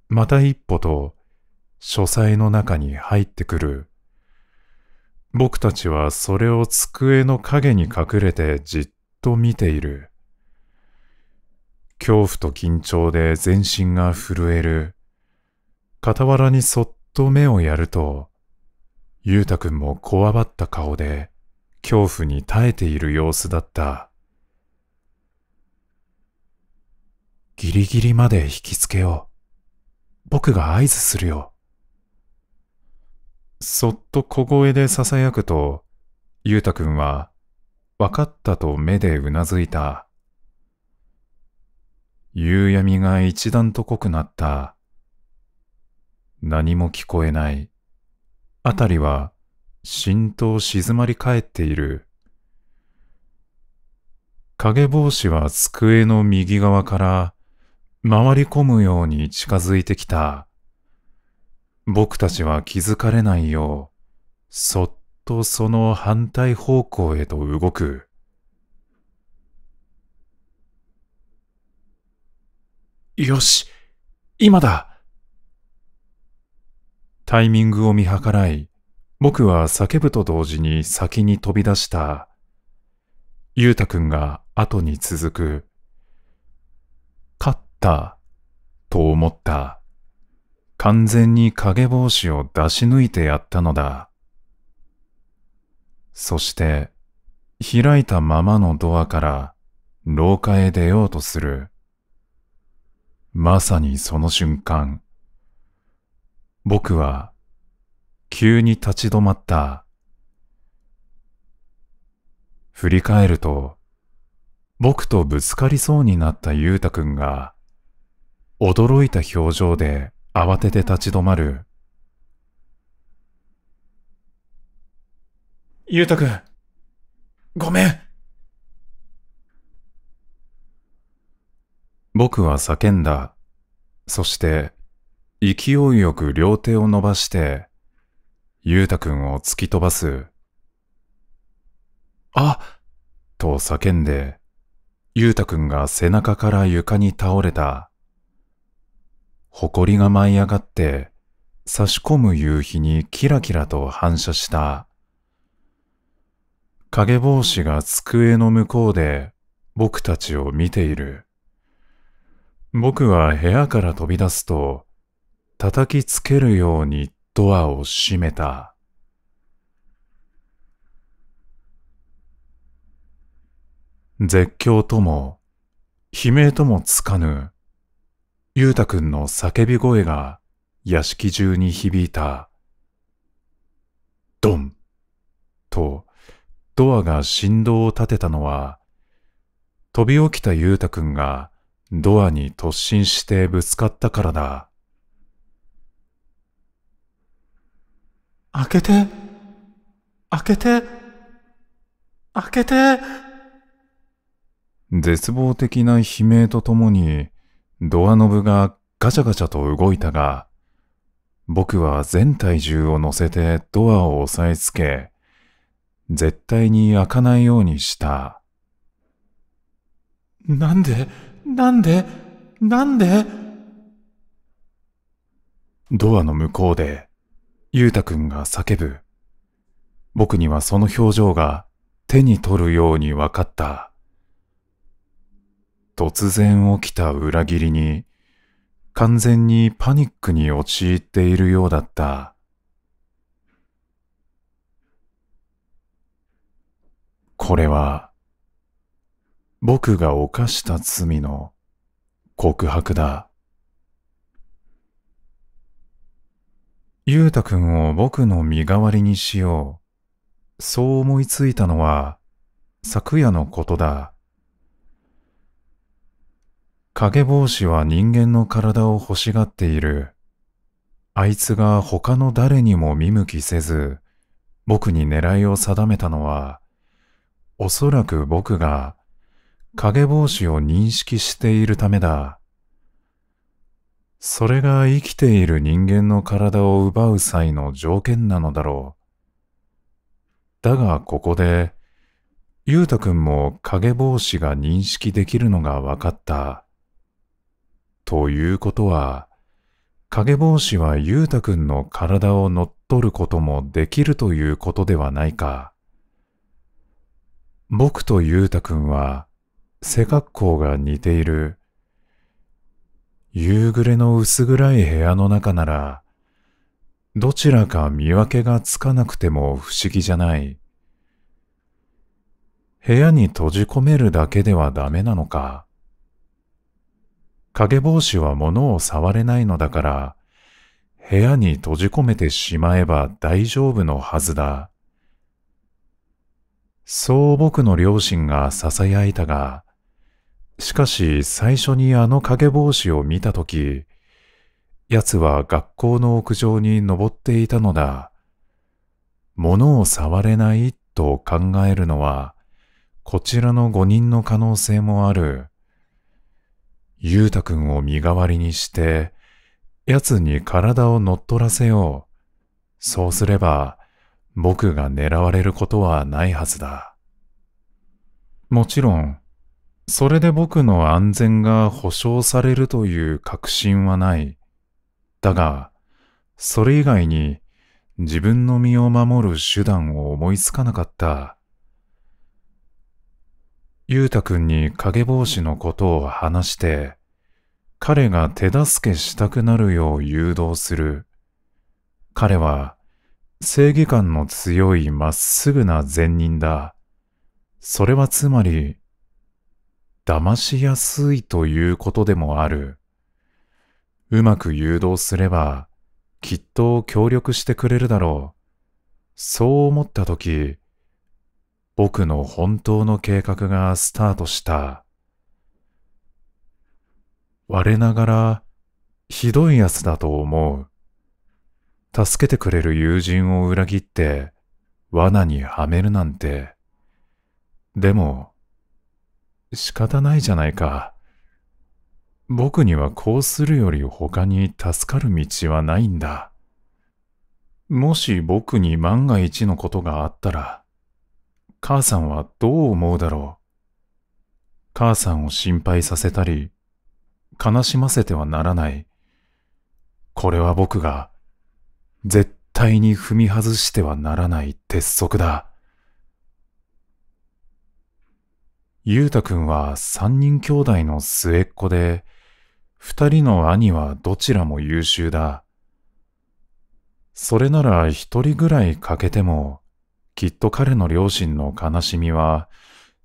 また一歩と書斎の中に入ってくる。僕たちはそれを机の影に隠れてじっと見ている。恐怖と緊張で全身が震える。傍らにそっと目をやると、ゆうたくんもこわばった顔で、恐怖に耐えている様子だった。ギリギリまで引きつけよう。僕が合図するよ。そっと小声で囁くと、ゆうたくんは、わかったと目でうなずいた。夕闇が一段と濃くなった。何も聞こえない。あたりは浸透静まり返っている。影帽子は机の右側から回り込むように近づいてきた。僕たちは気づかれないよう、そっとその反対方向へと動く。よし、今だタイミングを見計らい、僕は叫ぶと同時に先に飛び出した。ゆうたくんが後に続く。勝った、と思った。完全に影帽子を出し抜いてやったのだ。そして、開いたままのドアから廊下へ出ようとする。まさにその瞬間、僕は急に立ち止まった。振り返ると、僕とぶつかりそうになったゆうたくんが、驚いた表情で慌てて立ち止まる。ゆうたくん、ごめん。僕は叫んだ。そして、勢いよく両手を伸ばして、ゆうたくんを突き飛ばす。あと叫んで、ゆうたくんが背中から床に倒れた。埃が舞い上がって、差し込む夕日にキラキラと反射した。影帽子が机の向こうで僕たちを見ている。僕は部屋から飛び出すと、叩きつけるようにドアを閉めた。絶叫とも、悲鳴ともつかぬ、ゆうたくんの叫び声が屋敷中に響いた。ドンと、ドアが振動を立てたのは、飛び起きたゆうたくんがドアに突進してぶつかったからだ。開けて、開けて、開けて。絶望的な悲鳴とともに、ドアノブがガチャガチャと動いたが、僕は全体重を乗せてドアを押さえつけ、絶対に開かないようにした。なんで、なんで、なんでドアの向こうで、ゆうたくんが叫ぶ。僕にはその表情が手に取るように分かった。突然起きた裏切りに、完全にパニックに陥っているようだった。これは、僕が犯した罪の告白だ。ゆうたくんを僕の身代わりにしよう。そう思いついたのは、昨夜のことだ。影帽子は人間の体を欲しがっている。あいつが他の誰にも見向きせず、僕に狙いを定めたのは、おそらく僕が影帽子を認識しているためだ。それが生きている人間の体を奪う際の条件なのだろう。だがここで、ゆうたくんも影帽子が認識できるのが分かった。ということは、影帽子はゆうたくんの体を乗っ取ることもできるということではないか。僕とゆうたくんは背格好が似ている。夕暮れの薄暗い部屋の中なら、どちらか見分けがつかなくても不思議じゃない。部屋に閉じ込めるだけではダメなのか。影帽子は物を触れないのだから、部屋に閉じ込めてしまえば大丈夫のはずだ。そう僕の両親が囁いたが、しかし最初にあの影帽子を見たとき、奴は学校の屋上に登っていたのだ。物を触れないと考えるのは、こちらの五人の可能性もある。ゆうたくんを身代わりにして、奴に体を乗っ取らせよう。そうすれば、僕が狙われることはないはずだ。もちろん、それで僕の安全が保証されるという確信はない。だが、それ以外に自分の身を守る手段を思いつかなかった。ゆうたくんに影帽子のことを話して、彼が手助けしたくなるよう誘導する。彼は正義感の強いまっすぐな善人だ。それはつまり、騙しやすいということでもある。うまく誘導すれば、きっと協力してくれるだろう。そう思ったとき、僕の本当の計画がスタートした。我ながら、ひどいやつだと思う。助けてくれる友人を裏切って、罠にはめるなんて。でも、仕方ないじゃないか。僕にはこうするより他に助かる道はないんだ。もし僕に万が一のことがあったら、母さんはどう思うだろう。母さんを心配させたり、悲しませてはならない。これは僕が、絶対に踏み外してはならない鉄則だ。ゆうたくんは三人兄弟の末っ子で、二人の兄はどちらも優秀だ。それなら一人ぐらい欠けても、きっと彼の両親の悲しみは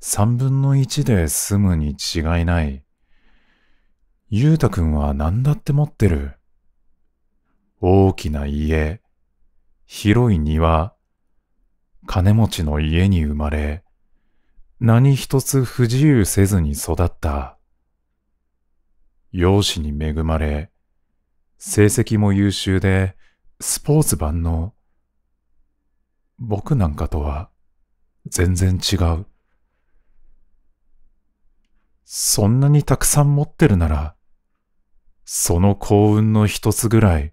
三分の一で済むに違いない。ゆうたくんは何だって持ってる。大きな家、広い庭、金持ちの家に生まれ、何一つ不自由せずに育った。容姿に恵まれ、成績も優秀で、スポーツ万能。僕なんかとは全然違う。そんなにたくさん持ってるなら、その幸運の一つぐらい、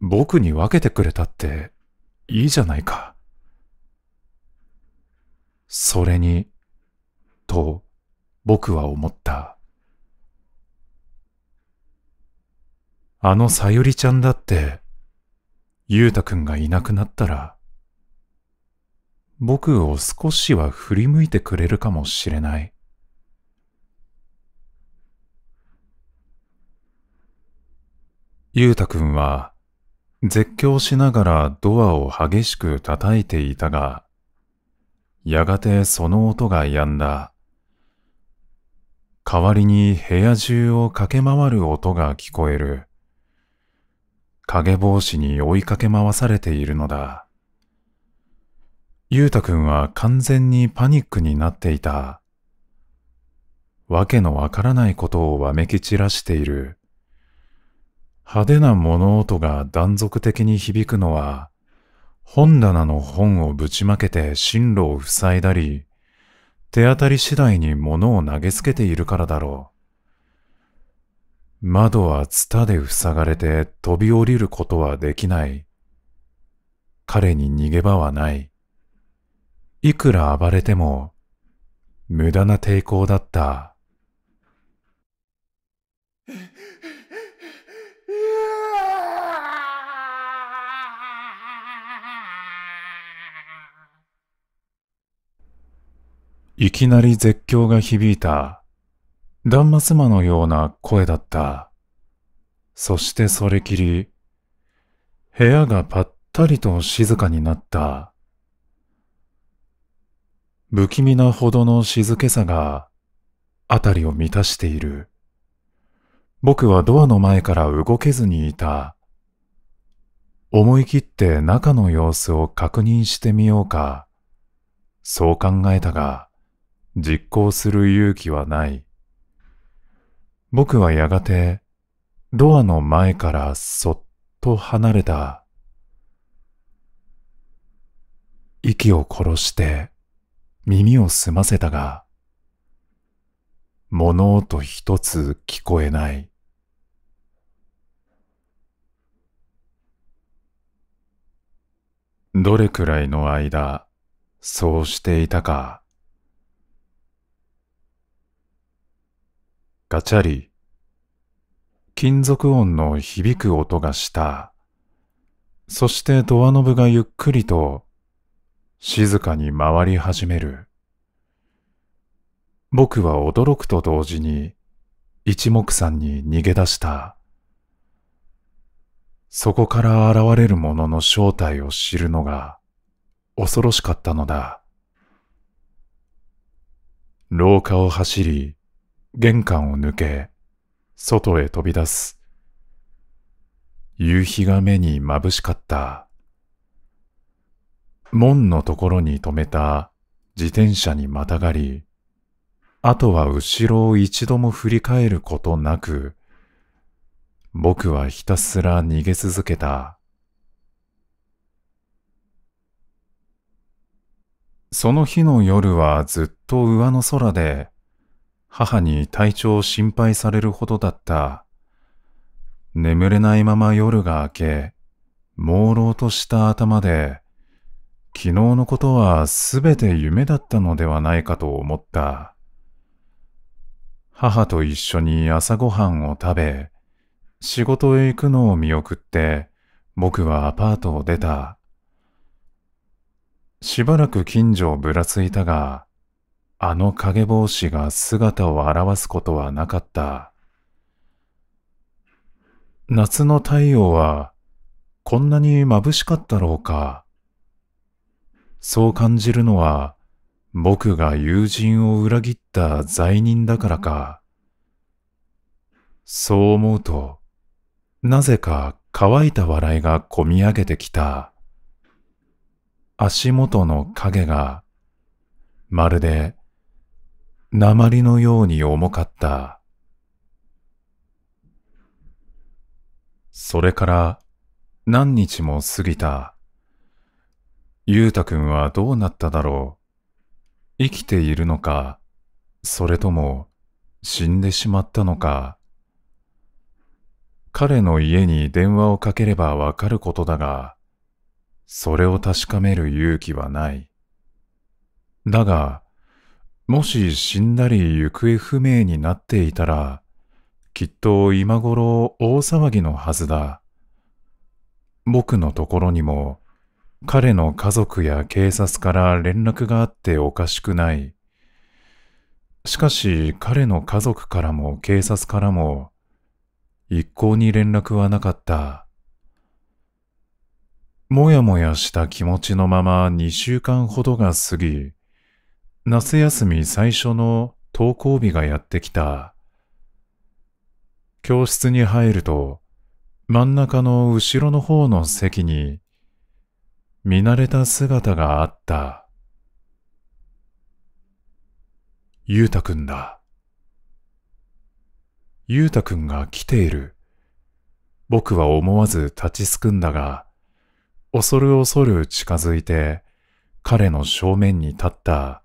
僕に分けてくれたっていいじゃないか。それに、と僕は思った。あのさゆりちゃんだって、ゆうたくんがいなくなったら、僕を少しは振り向いてくれるかもしれない。ゆうたくんは、絶叫しながらドアを激しく叩いていたが、やがてその音が止んだ。代わりに部屋中を駆け回る音が聞こえる。影帽子に追いかけ回されているのだ。ゆうたくんは完全にパニックになっていた。わけのわからないことをわめき散らしている。派手な物音が断続的に響くのは、本棚の本をぶちまけて進路を塞いだり、手当たり次第に物を投げつけているからだろう。窓はツタで塞がれて飛び降りることはできない。彼に逃げ場はない。いくら暴れても、無駄な抵抗だった。いきなり絶叫が響いた。ダンマスマのような声だった。そしてそれきり、部屋がぱったりと静かになった。不気味なほどの静けさが、あたりを満たしている。僕はドアの前から動けずにいた。思い切って中の様子を確認してみようか。そう考えたが、実行する勇気はない。僕はやがてドアの前からそっと離れた。息を殺して耳を澄ませたが、物音一つ聞こえない。どれくらいの間、そうしていたか。ガチャリ。金属音の響く音がした。そしてドアノブがゆっくりと静かに回り始める。僕は驚くと同時に一目散に逃げ出した。そこから現れる者のの正体を知るのが恐ろしかったのだ。廊下を走り、玄関を抜け、外へ飛び出す。夕日が目に眩しかった。門のところに止めた自転車にまたがり、あとは後ろを一度も振り返ることなく、僕はひたすら逃げ続けた。その日の夜はずっと上の空で、母に体調を心配されるほどだった。眠れないまま夜が明け、朦朧とした頭で、昨日のことはすべて夢だったのではないかと思った。母と一緒に朝ごはんを食べ、仕事へ行くのを見送って、僕はアパートを出た。しばらく近所をぶらついたが、あの影帽子が姿を現すことはなかった。夏の太陽はこんなに眩しかったろうか。そう感じるのは僕が友人を裏切った罪人だからか。そう思うと、なぜか乾いた笑いがこみ上げてきた。足元の影が、まるで鉛のように重かった。それから何日も過ぎた。ゆうたくんはどうなっただろう。生きているのか、それとも死んでしまったのか。彼の家に電話をかければわかることだが、それを確かめる勇気はない。だが、もし死んだり行方不明になっていたら、きっと今頃大騒ぎのはずだ。僕のところにも、彼の家族や警察から連絡があっておかしくない。しかし彼の家族からも警察からも一向に連絡はなかった。もやもやした気持ちのまま2週間ほどが過ぎ、夏休み最初の登校日がやってきた。教室に入ると、真ん中の後ろの方の席に、見慣れた姿があった。ゆうたくんだ。ゆうたくんが来ている。僕は思わず立ちすくんだが、恐る恐る近づいて、彼の正面に立った。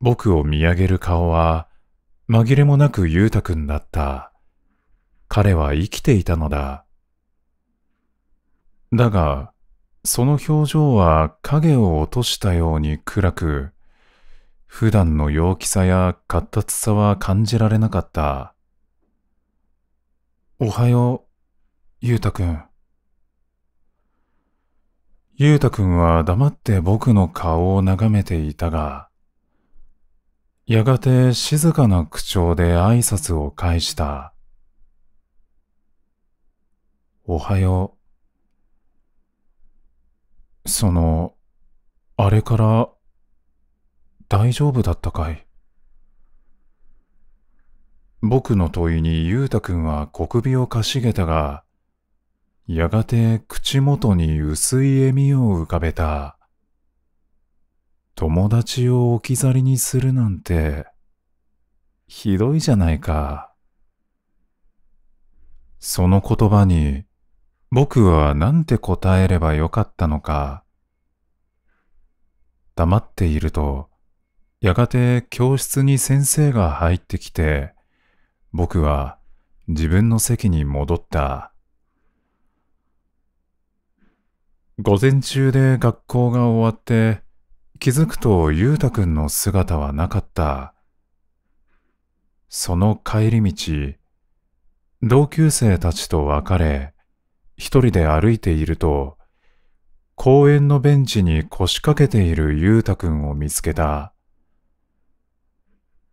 僕を見上げる顔は、紛れもなくゆうたくんだった。彼は生きていたのだ。だが、その表情は影を落としたように暗く、普段の陽気さや活発さは感じられなかった。おはよう、ゆうたくん。ゆうたくんは黙って僕の顔を眺めていたが、やがて静かな口調で挨拶を返した。おはよう。その、あれから大丈夫だったかい僕の問いにゆうたくんは小首をかしげたが、やがて口元に薄い笑みを浮かべた。友達を置き去りにするなんて、ひどいじゃないか。その言葉に、僕はなんて答えればよかったのか。黙っていると、やがて教室に先生が入ってきて、僕は自分の席に戻った。午前中で学校が終わって、気づくとゆうたくんの姿はなかった。その帰り道、同級生たちと別れ、一人で歩いていると、公園のベンチに腰掛けているゆうたくんを見つけた。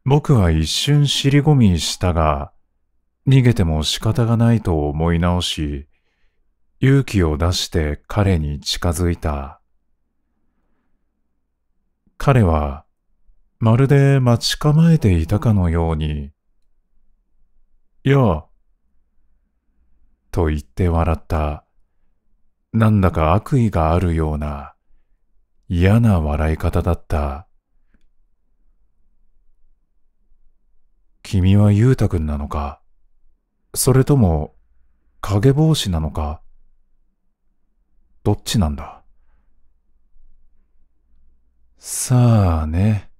僕は一瞬尻込みしたが、逃げても仕方がないと思い直し、勇気を出して彼に近づいた。彼は、まるで待ち構えていたかのように、やあ、と言って笑った、なんだか悪意があるような、嫌な笑い方だった。君はゆうたくんなのかそれとも、影帽子なのかどっちなんださあね。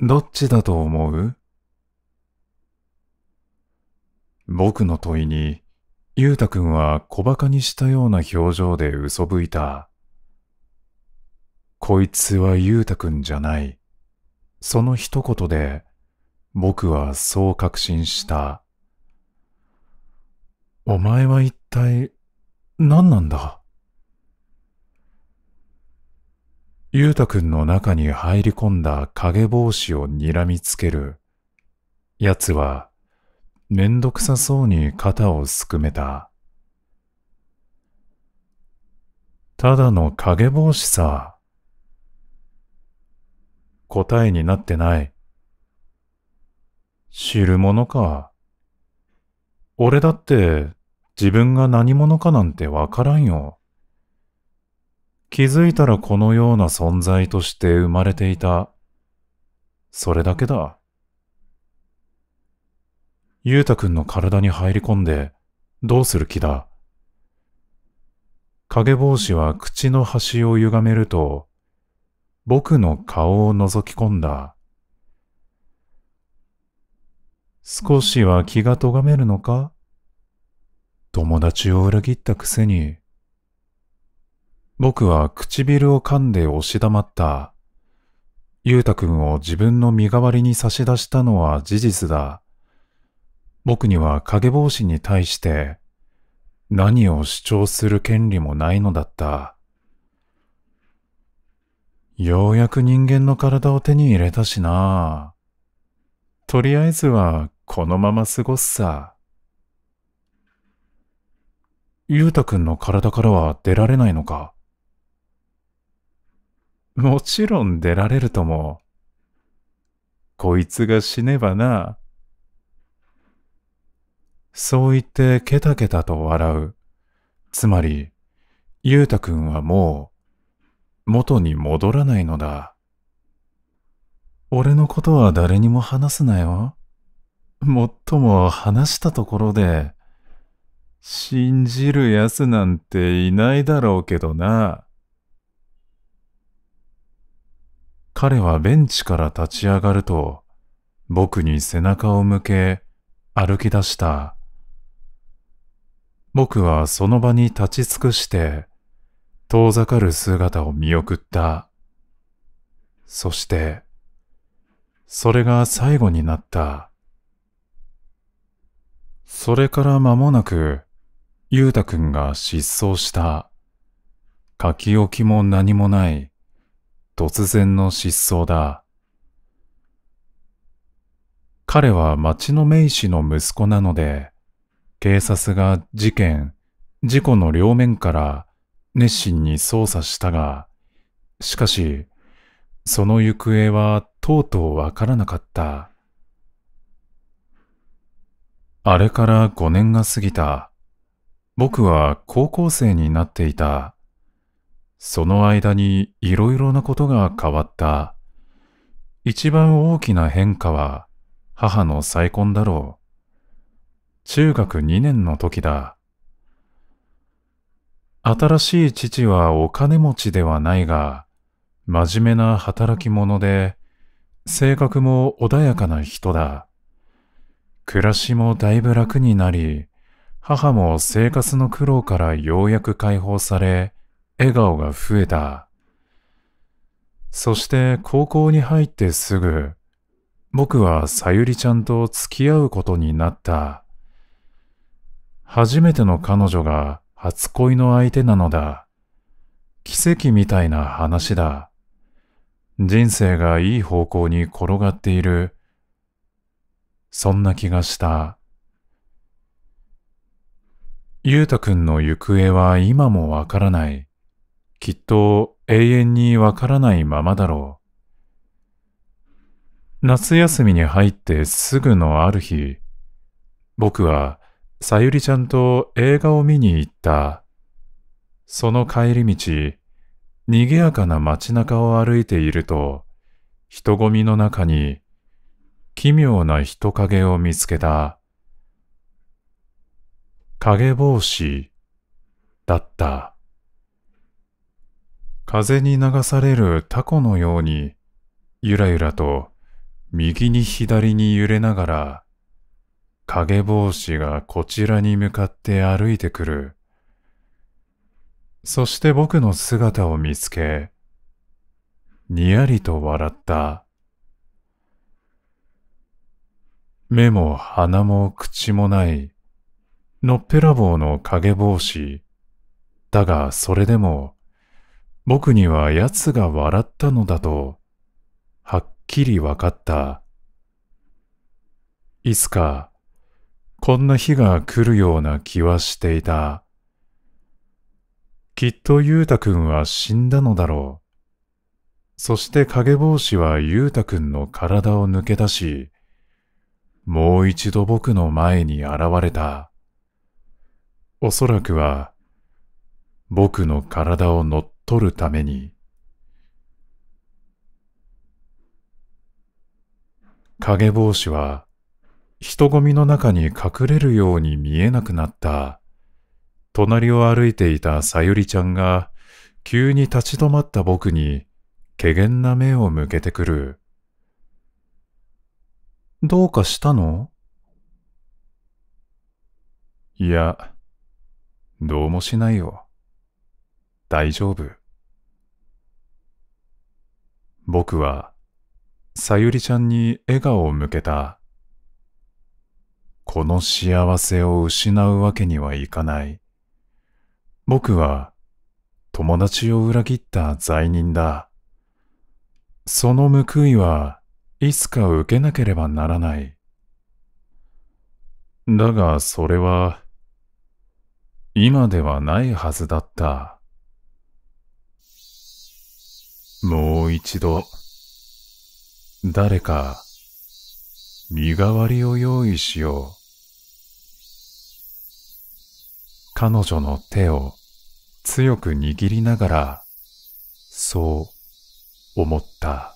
どっちだと思う僕の問いに、ゆうたくんは小馬鹿にしたような表情で嘘吹いた。こいつはゆうたくんじゃない。その一言で、僕はそう確信した。お前は一体、何なんだゆうたくんの中に入り込んだ影帽子を睨みつける。奴は、めんどくさそうに肩をすくめた。ただの影帽子さ。答えになってない。知るものか。俺だって自分が何者かなんてわからんよ。気づいたらこのような存在として生まれていた。それだけだ。ゆうたくんの体に入り込んで、どうする気だ影帽子は口の端を歪めると、僕の顔を覗き込んだ。少しは気が咎めるのか友達を裏切ったくせに。僕は唇を噛んで押し黙った。ゆうたくんを自分の身代わりに差し出したのは事実だ。僕には影帽子に対して何を主張する権利もないのだった。ようやく人間の体を手に入れたしな。とりあえずはこのまま過ごすさ。ゆうたくんの体からは出られないのかもちろん出られるとも。こいつが死ねばな。そう言ってケタケタと笑う。つまり、ゆうたくんはもう、元に戻らないのだ。俺のことは誰にも話すなよ。もっとも話したところで、信じる奴なんていないだろうけどな。彼はベンチから立ち上がると、僕に背中を向け、歩き出した。僕はその場に立ち尽くして、遠ざかる姿を見送った。そして、それが最後になった。それから間もなく、ゆうたくんが失踪した。書き置きも何もない。突然の失踪だ。彼は町の名士の息子なので、警察が事件、事故の両面から熱心に捜査したが、しかし、その行方はとうとうわからなかった。あれから5年が過ぎた。僕は高校生になっていた。その間にいろいろなことが変わった。一番大きな変化は母の再婚だろう。中学2年の時だ。新しい父はお金持ちではないが、真面目な働き者で、性格も穏やかな人だ。暮らしもだいぶ楽になり、母も生活の苦労からようやく解放され、笑顔が増えた。そして高校に入ってすぐ、僕はさゆりちゃんと付き合うことになった。初めての彼女が初恋の相手なのだ。奇跡みたいな話だ。人生がいい方向に転がっている。そんな気がした。ゆうたくんの行方は今もわからない。きっと永遠にわからないままだろう。夏休みに入ってすぐのある日、僕はさゆりちゃんと映画を見に行った。その帰り道、賑やかな街中を歩いていると、人混みの中に奇妙な人影を見つけた。影帽子だった。風に流されるタコのように、ゆらゆらと右に左に揺れながら、影帽子がこちらに向かって歩いてくる。そして僕の姿を見つけ、にやりと笑った。目も鼻も口もない、のっぺらぼうの影帽子。だがそれでも、僕には奴が笑ったのだと、はっきりわかった。いつか、こんな日が来るような気はしていた。きっとゆうたくんは死んだのだろう。そして影帽子はゆうたくんの体を抜け出し、もう一度僕の前に現れた。おそらくは、僕の体を乗っ取るために影帽子は人混みの中に隠れるように見えなくなった隣を歩いていたさゆりちゃんが急に立ち止まった僕に怪げな目を向けてくるどうかしたのいや、どうもしないよ。大丈夫。僕は、さゆりちゃんに笑顔を向けた。この幸せを失うわけにはいかない。僕は、友達を裏切った罪人だ。その報いはいつか受けなければならない。だがそれは、今ではないはずだった。もう一度、誰か、身代わりを用意しよう。彼女の手を強く握りながら、そう思った。